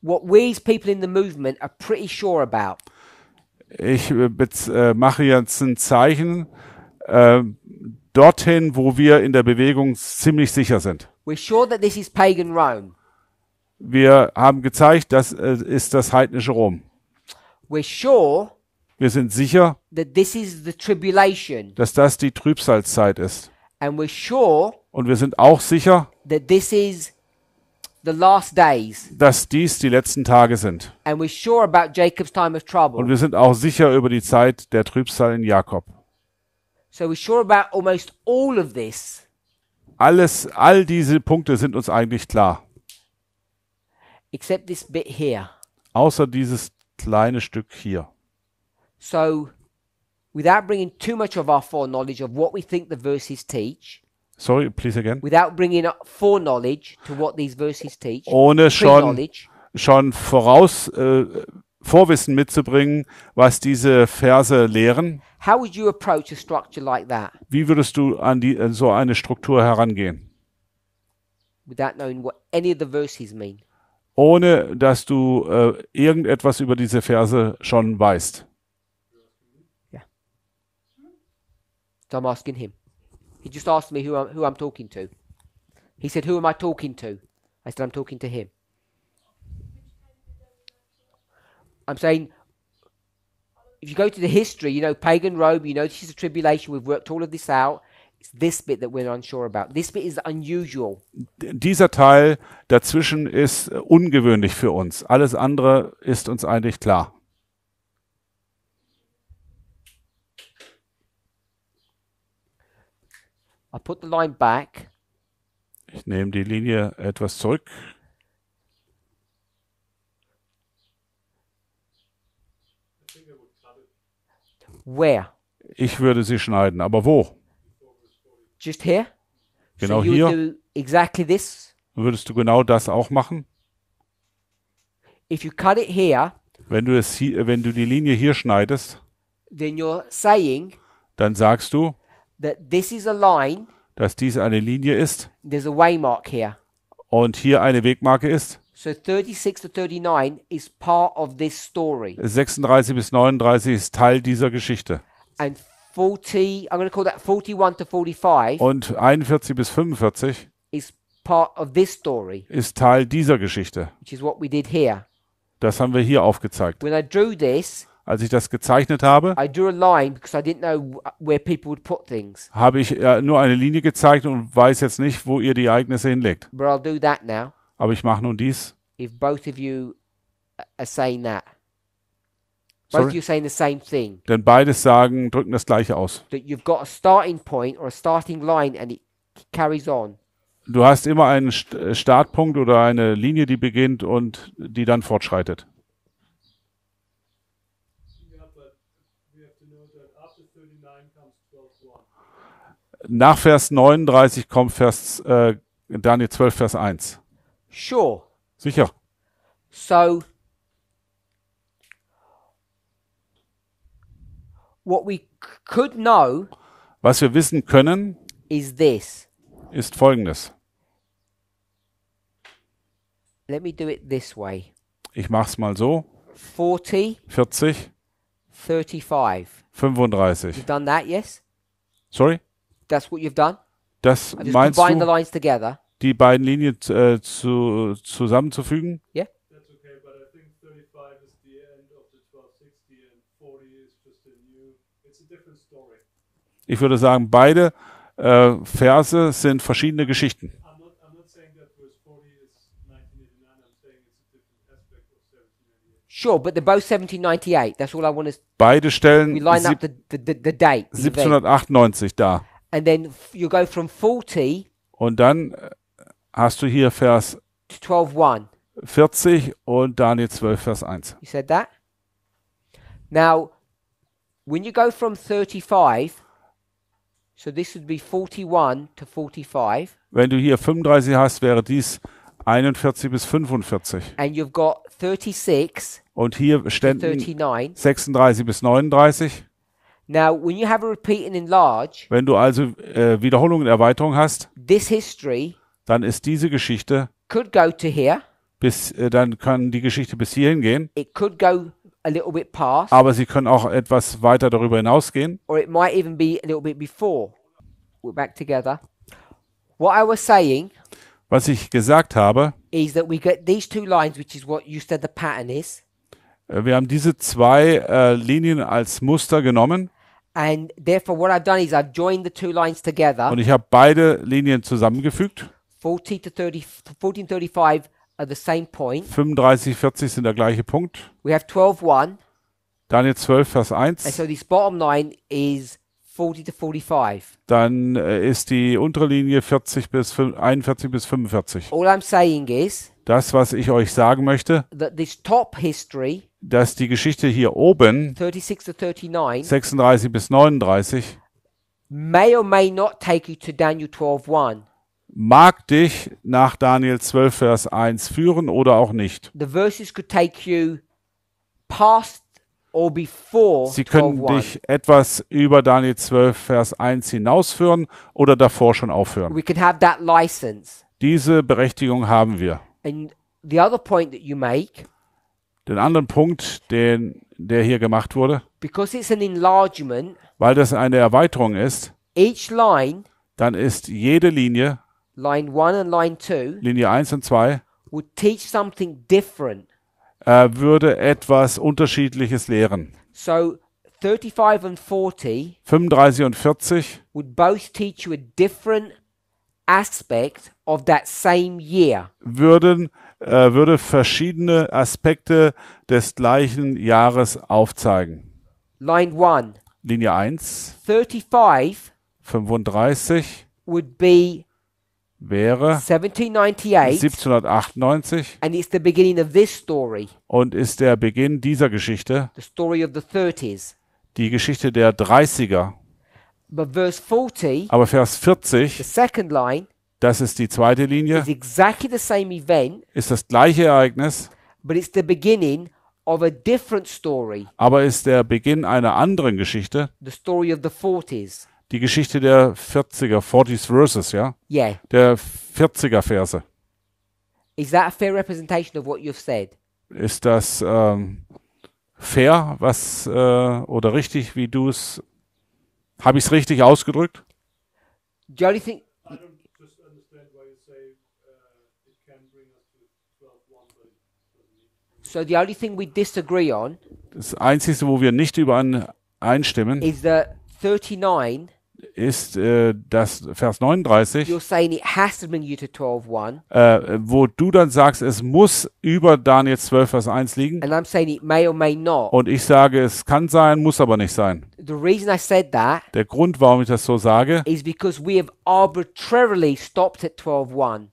what we as people in the movement are pretty sure about. ich äh, äh, mache jetzt ein Zeichen äh, dorthin, wo wir in der Bewegung ziemlich sicher sind. Sure wir haben gezeigt, das äh, ist das heidnische Rom. Sure wir sind sicher, dass das die Trübsalzeit ist. Sure Und wir sind auch sicher, that this is dass dies die letzten Tage sind. Und wir sind auch sicher über die Zeit der Trübsal in Jakob. Alles, all diese Punkte sind uns eigentlich klar. Außer dieses kleine Stück hier. So, without bringing too much of our foreknowledge of what we think the verses teach. Sorry, please again. Without bringing up foreknowledge to what these verses teach. Ohne schon, schon voraus, äh, Vorwissen mitzubringen, was diese Verse lehren. How would you approach a structure like that? Wie würdest du an die, an so eine Struktur herangehen? Without knowing what any of the verses mean. Ohne dass du äh, irgendetwas über diese Verse schon weißt. Yeah. So I'm asking him. He just asked me who I'm, who I'm talking to. He said, Who am I talking to? I said, I'm talking to him. I'm saying, if you go to the history, you know, pagan Rome, you know, this is the tribulation. We've worked all of this out. It's this bit that we're unsure about. This bit is unusual. Dieser Teil dazwischen ist ungewöhnlich für uns. Alles andere ist uns eigentlich klar. I put the line back. Ich nehme die Linie etwas zurück. Where? Ich würde sie schneiden, aber wo? Just here? Genau so hier. Exactly this? Würdest du genau das auch machen? If you cut it here, wenn du es hier, wenn du die Linie hier schneidest, then you're saying, dann sagst du, that this is a line, dass dies eine Linie ist there's a waymark here. und hier eine Wegmarke ist. So 36 to 39 is part of this story. 36 bis 39 ist Teil dieser Geschichte. And 40, I'm going to call that 41 to 45 Und 41 bis 45 is part of this story, ist Teil dieser Geschichte. which is what we did here. Das haben wir hier aufgezeigt. When I drew this, als ich das gezeichnet habe, habe ich äh, nur eine Linie gezeichnet und weiß jetzt nicht, wo ihr die Ereignisse hinlegt. Aber ich mache nun dies. If both of you are saying that. Both of you saying the same thing. Denn beides sagen, drücken das gleiche aus. That you've got a starting point or a starting line and it carries on. Du hast immer einen äh, Startpunkt oder eine Linie, die beginnt und die dann fortschreitet. nach Vers 39 kommt Vers, äh, Daniel 12, Vers 1. Sure. Sicher. So, what we could know Was wir wissen können, is this. ist folgendes. Let me do it this way. Ich mach's mal so. 40, 40, 35. 35. You've done that, yes? Sorry? That's what you've done? Das I meinst du, the lines together. die beiden Linien äh, zu, zusammenzufügen? Yeah. Ich würde sagen, beide äh, Verse sind verschiedene Geschichten. Sure, but they're both 1798. That's all I want is Beide stellen we line up the, the, the date. 1798 da. And then you go from 40 und dann äh, hast du hier Vers 12, 40 und Daniel 12, Vers 1. You said that? Now, when you go from 35, so this would be 41 to 45. Wenn du hier 35 hast, wäre dies 41 bis 45. And you've got 36 und hier ständen 39. 36 bis 39. Now, when you have a repeat and enlarge, Wenn du also äh, Wiederholung und Erweiterung hast, this history dann ist diese Geschichte could go to here. bis äh, dann kann die Geschichte bis hierhin gehen, It could go a little bit past, aber sie können auch etwas weiter darüber hinausgehen. or it might even be a little bit before. We're back together. What I was saying Was ich gesagt habe, is that we get these two lines, which is what you said the pattern is, äh, wir haben diese zwei äh, Linien als Muster genommen And therefore what I've done is I've joined the two lines together. Und ich habe beide Linien zusammengefügt. 40 to 30, 14 35 are the same point. 35, 40 sind der gleiche Punkt. We have 12, Daniel 12, Vers 1. And so this bottom line is 40 to 45. Dann äh, ist die untere Linie 40 bis 41 bis 45. All I'm saying is, das, was ich euch sagen möchte, that this top history dass die Geschichte hier oben 36, bis 39 may or may not take you to Daniel 12:1 mag dich nach Daniel 12 Vers 1 führen oder auch nicht. The verses could take you past or before Sie können 12, dich etwas über Daniel 12 Vers 1 hinausführen oder davor schon aufhören. We could have that license. Diese Berechtigung haben wir. And the other point that you make den anderen Punkt, den, der hier gemacht wurde, weil das eine Erweiterung ist, line, dann ist jede Linie, line one two, Linie 1 und 2, äh, würde etwas Unterschiedliches lehren. So 35 und 40, 35 und 40 would both teach you a different aspect of that same year. würden äh, würde verschiedene Aspekte des gleichen Jahres aufzeigen. Line 1. Linie 1. 35 35 would be wäre 1798, 1798 and it's the beginning of this story. und ist der Beginn dieser Geschichte, the story of the 30s. die Geschichte der 30er. But verse 40, Aber Vers 40, the second line, das ist die zweite Linie. It's exactly the same event, ist das gleiche Ereignis. But it's the beginning of a different story. Aber ist der Beginn einer anderen Geschichte. The story of the 40s. Die Geschichte der 40er, 40s verses, ja? Yeah. Der 40er Verse. Is that a fair representation of what you've said? Ist das ähm, fair, was äh, oder richtig, wie du es habe ich es richtig ausgedrückt? Do you think So the only thing we disagree on das Einzige, wo wir nicht übereinstimmen, is that 39 ist äh, das Vers 39, you're saying it has to bring you to 12:1, äh, wo du dann sagst, es muss über Daniel 12, Vers 1 liegen. and I'm saying it may or may not. Und ich sage, es kann sein, muss aber nicht sein. The reason I said that Der Grund, warum ich das so sage, because we have arbitrarily stopped at 12:1.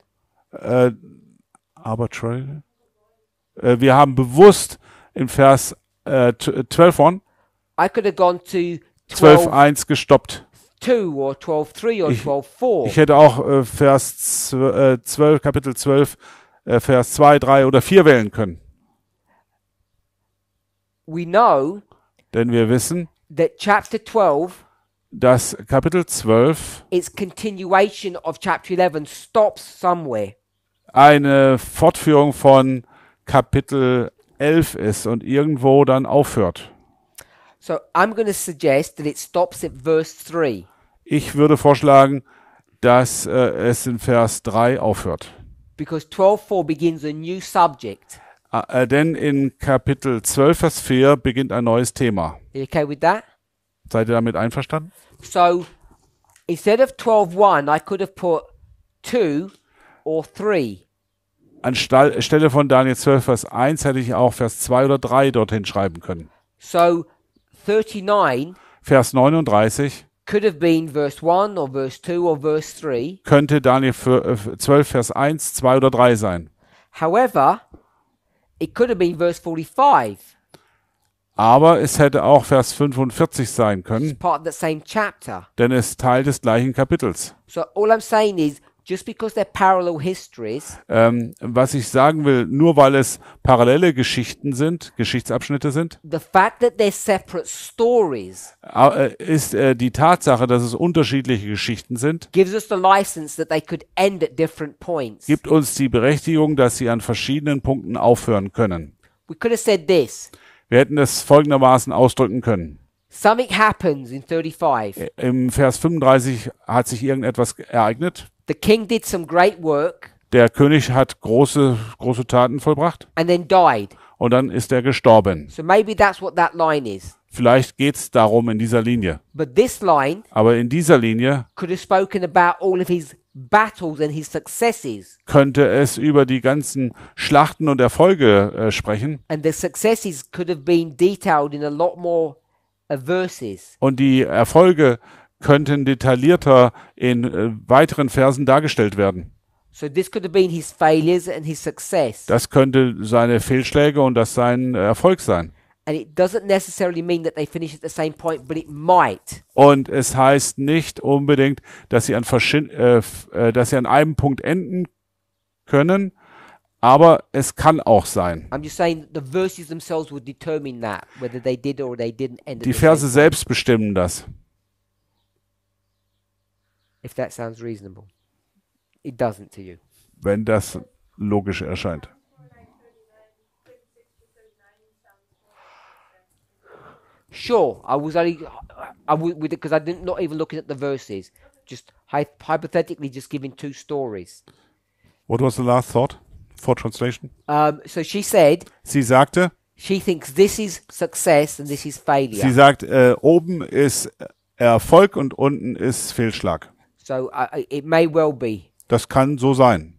äh, arbitrary, Äh, wir haben bewusst in Vers äh, 12 von 12, 1 gestoppt. ich, ich, hätte auch äh, Vers 12, äh, Kapitel 12, äh, Vers 2, 3 oder 4 wählen können. Know, Denn wir wissen, dass Kapitel 12 its continuation of chapter 11 stops somewhere. Eine Fortführung von Kapitel 11 ist und irgendwo dann aufhört. So I'm going suggest that it stops at verse 3. Ich würde vorschlagen, dass äh, es in Vers 3 aufhört. Because 12:4 begins a new subject. Ah, äh, denn in Kapitel 12 Vers 4 beginnt ein neues Thema. Are you okay with that? Seid ihr damit einverstanden? So instead of 12, 1, I could have put 2 or 3 anstelle von Daniel 12, Vers 1 hätte ich auch Vers 2 oder 3 dorthin schreiben können. So 39 Vers 39 could have been verse 1 or verse 2 or verse 3. Könnte Daniel 12 äh, Vers 1, 2 oder 3 sein. However, it could have been verse 45. Aber es hätte auch Vers 45 sein können. Denn es ist Teil des gleichen Kapitels. So all I'm saying is Just because they're parallel histories, ähm, was ich sagen will, nur weil es parallele Geschichten sind, Geschichtsabschnitte sind, the fact that they're separate stories äh, ist äh, die Tatsache, dass es unterschiedliche Geschichten sind, gibt uns die Berechtigung, dass sie an verschiedenen Punkten aufhören können. We could have said this. Wir hätten es folgendermaßen ausdrücken können. Something happens in 35. Im Vers 35 hat sich irgendetwas ereignet. The king did some great work. Der König hat große, große Taten vollbracht. And then died. Und dann ist er gestorben. So maybe that's what that line is. Vielleicht geht es darum in dieser Linie. But this line Aber in dieser Linie could have spoken about all of his battles and his successes. könnte es über die ganzen Schlachten und Erfolge äh, sprechen. And the successes could have been detailed in a lot more uh, verses. Und die Erfolge könnten detaillierter in äh, weiteren Versen dargestellt werden. So das könnte seine Fehlschläge und das sein äh, Erfolg sein. und es heißt nicht unbedingt, dass sie an äh, äh, dass sie an einem Punkt enden können, aber es kann auch sein. die Verse selbst bestimmen das. if that sounds reasonable. It doesn't to you. Wenn das logisch erscheint. Sure, I was only, I was with it because I didn't not even looking at the verses, just hy- hypothetically just giving two stories. What was the last thought for translation? Um, so she said. Sie sagte. She thinks this is success and this is failure. Sie sagt, äh, oben ist Erfolg und unten ist Fehlschlag. So uh, it may well be. Das kann so sein.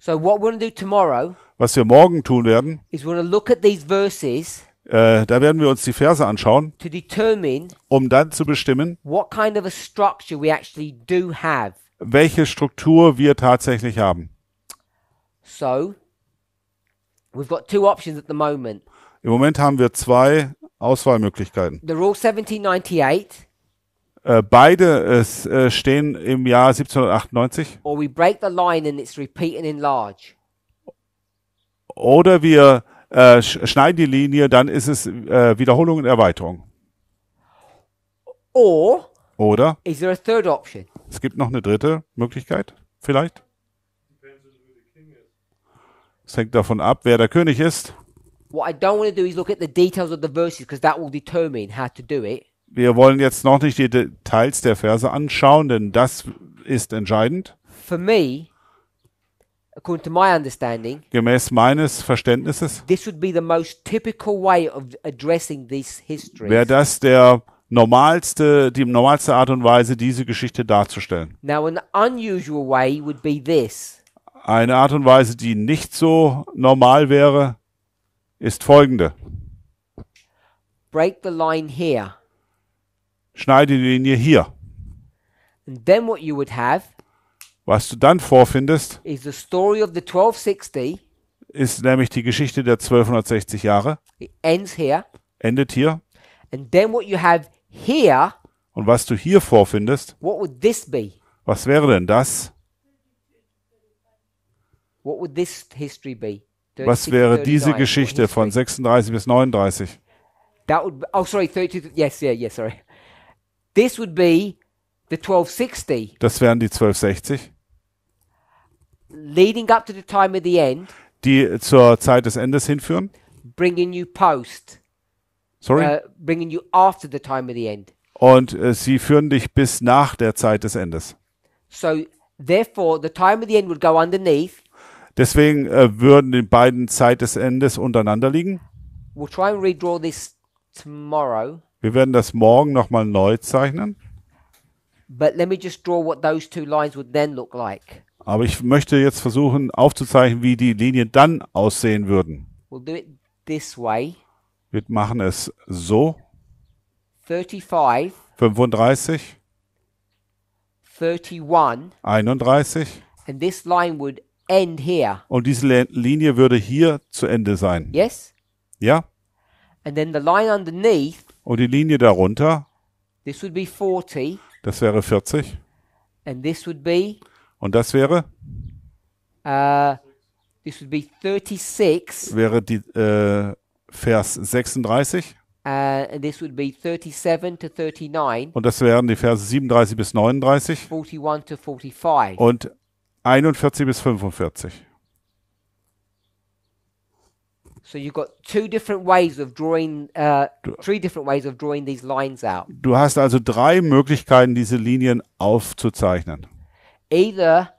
So what we're going to do tomorrow Was wir morgen tun werden, is we're going to look at these verses äh, da werden wir uns die Verse anschauen, to determine um dann zu bestimmen, what kind of a structure we actually do have. welche Struktur wir tatsächlich haben. So we've got two options at the moment. Im Moment haben wir zwei Auswahlmöglichkeiten. They're Rule 1798. Äh, beide äh, äh, stehen im Jahr 1798. Oder wir äh, schneiden die Linie, dann ist es äh, Wiederholung und Erweiterung. Or Oder es gibt noch eine dritte Möglichkeit, vielleicht. Es hängt davon ab, wer der König ist. What I don't want to do is look at the details of the verses, because that will determine how to do it wir wollen jetzt noch nicht die Details der Verse anschauen, denn das ist entscheidend. For me, according to my understanding, gemäß meines Verständnisses, this would be the most typical way of addressing these histories. Wäre das der normalste, die normalste Art und Weise, diese Geschichte darzustellen. Now an unusual way would be this. Eine Art und Weise, die nicht so normal wäre, ist folgende. Break the line here schneide die Linie hier. And then what you would have Was du dann vorfindest, is the story of the 1260. ist nämlich die Geschichte der 1260 Jahre, It ends here. endet hier. And then what you have here, Und was du hier vorfindest, what would this be? was wäre denn das? What would this history be? Was wäre diese Geschichte von 36 bis 39? That would. oh, sorry. Thirty-two. Yes. Yeah. Yeah. Sorry. This would be the 1260. Das wären die 1260. Leading up to the time of the end. Die zur Zeit des Endes hinführen. Bringing you post. Sorry. Uh, bringing you after the time of the end. Und äh, sie führen dich bis nach der Zeit des Endes. So therefore the time of the end would go underneath. Deswegen äh, würden die beiden Zeit des Endes untereinander liegen. We'll try and redraw this tomorrow. Wir werden das morgen nochmal neu zeichnen. But let me just draw what those two lines would then look like. Aber ich möchte jetzt versuchen aufzuzeichnen, wie die Linien dann aussehen würden. We'll do it this way. Wir machen es so. 35. 35. 31. 31. And this line would end here. Und diese Linie würde hier zu Ende sein. Yes? Ja. And then the line underneath und die Linie darunter, this would be 40, das wäre 40. and this would be, Und das wäre, uh, this would be 36, wäre die, äh, Vers 36. uh, and this would be 37 to 39, Und das wären die Verse 37 bis 39 41 to 45. und 41 bis 45. So you've got two different ways of drawing, uh, three different ways of drawing these lines out. Du hast also drei Möglichkeiten, diese Linien aufzuzeichnen. Either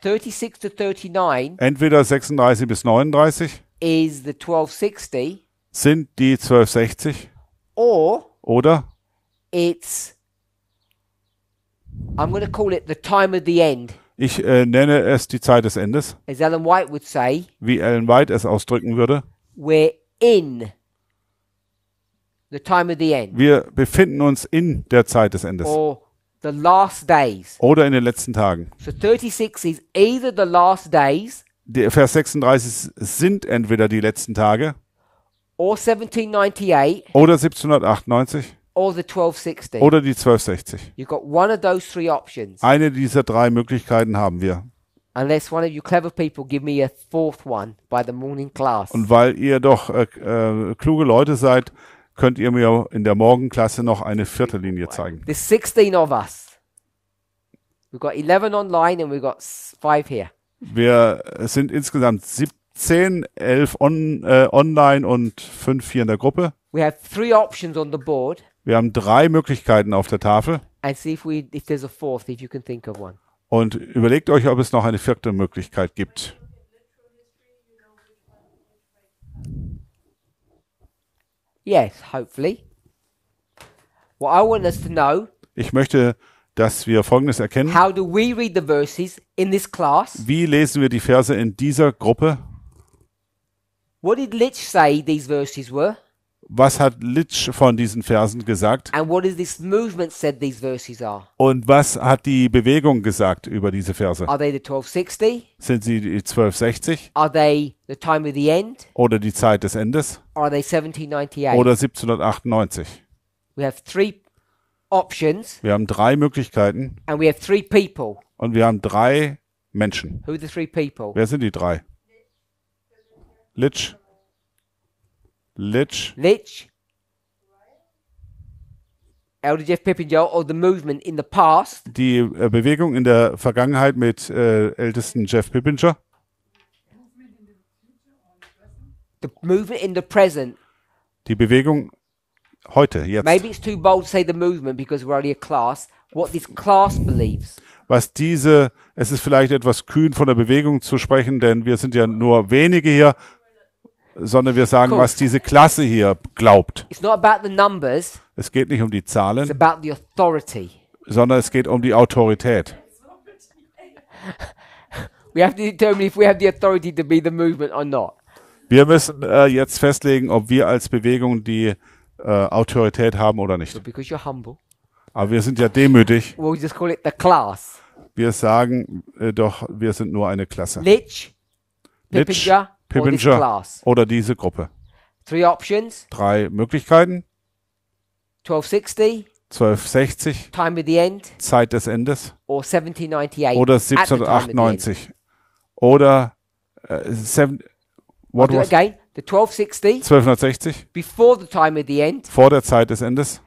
36 to 39. Entweder 36 bis 39. Is the 1260. Sind die 1260. Or. Oder. It's. I'm going to call it the time of the end. Ich äh, nenne es die Zeit des Endes. As Ellen White would say. Wie Ellen White es ausdrücken würde. We're in the time of the end. Wir befinden uns in der Zeit des Endes. Or the last days. Oder in den letzten Tagen. So 36 is either the last days. Der Vers 36 sind entweder die letzten Tage. Or 1798. Oder 1798. Or the 1260. Oder die 1260. You've got one of those three options. Eine dieser drei Möglichkeiten haben wir. Unless one of you clever people give me a fourth one by the morning class. Und weil ihr doch äh, äh, kluge Leute seid, könnt ihr mir in der Morgenklasse noch eine vierte Linie zeigen. There's 16 of us. We've got 11 online and we've got 5 here. Wir äh, sind insgesamt 17, 11 on, äh, online und 5 hier in der Gruppe. We have three options on the board. Wir haben drei Möglichkeiten auf der Tafel. And see if we if there's a fourth if you can think of one. Und überlegt euch, ob es noch eine vierte Möglichkeit gibt. Yes, hopefully. What I want us to know. Ich möchte, dass wir Folgendes erkennen. How do we read the verses in this class? Wie lesen wir die Verse in dieser Gruppe? What did Litch say these verses were? was hat Litsch von diesen Versen gesagt? Und was hat die Bewegung gesagt über diese Verse? Sind sie die 1260? Oder die Zeit des Endes? Oder 1798? Wir haben drei Möglichkeiten. Und wir haben drei Menschen. Wer sind die drei? Litsch. Litch. Litch. Elder Jeff Pepinjo or the movement in the past. Die äh, Bewegung in der Vergangenheit mit äh, ältesten Jeff Pippinger. The movement in the present. Die Bewegung heute, jetzt. Maybe it's too bold to say the movement because we're only a class. What this class believes. Was diese, es ist vielleicht etwas kühn von der Bewegung zu sprechen, denn wir sind ja nur wenige hier sondern wir sagen, was diese Klasse hier glaubt. Numbers, es geht nicht um die Zahlen, sondern es geht um die Autorität. (laughs) Wir müssen äh, jetzt festlegen, ob wir als Bewegung die äh, Autorität haben oder nicht. Aber wir sind ja demütig. Wir sagen äh, doch, wir sind nur eine Klasse. Lich, Lich Pibinger oder diese Gruppe. Three options. Drei Möglichkeiten. 1260. 1260. Time of the end. Zeit des Endes. Or 1798. Oder 1798. Oder äh, seven, what was again. The 1260. 1260. Before the time of the end. Vor der Zeit des Endes.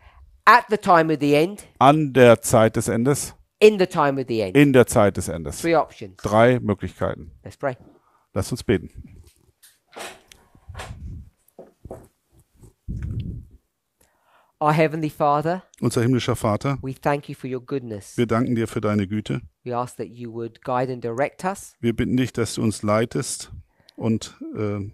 At the time of the end. An der Zeit des Endes. In the time of the end. In der Zeit des Endes. Three options. Drei Möglichkeiten. Let's pray. Lass uns beten. Our heavenly Father, unser himmlischer Vater, we thank you for your goodness. Wir danken dir für deine Güte. We ask that you would guide and direct us. Wir bitten dich, dass du uns leitest und äh,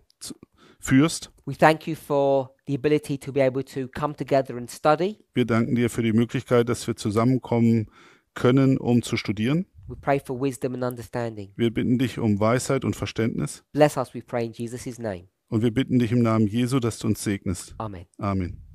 führst. We thank you for the ability to be able to come together and study. Wir danken dir für die Möglichkeit, dass wir zusammenkommen können, um zu studieren. We pray for wisdom and understanding. Wir bitten dich um Weisheit und Verständnis. Bless us, we pray in Jesus' name. Und wir bitten dich im Namen Jesu, dass du uns segnest. Amen. Amen.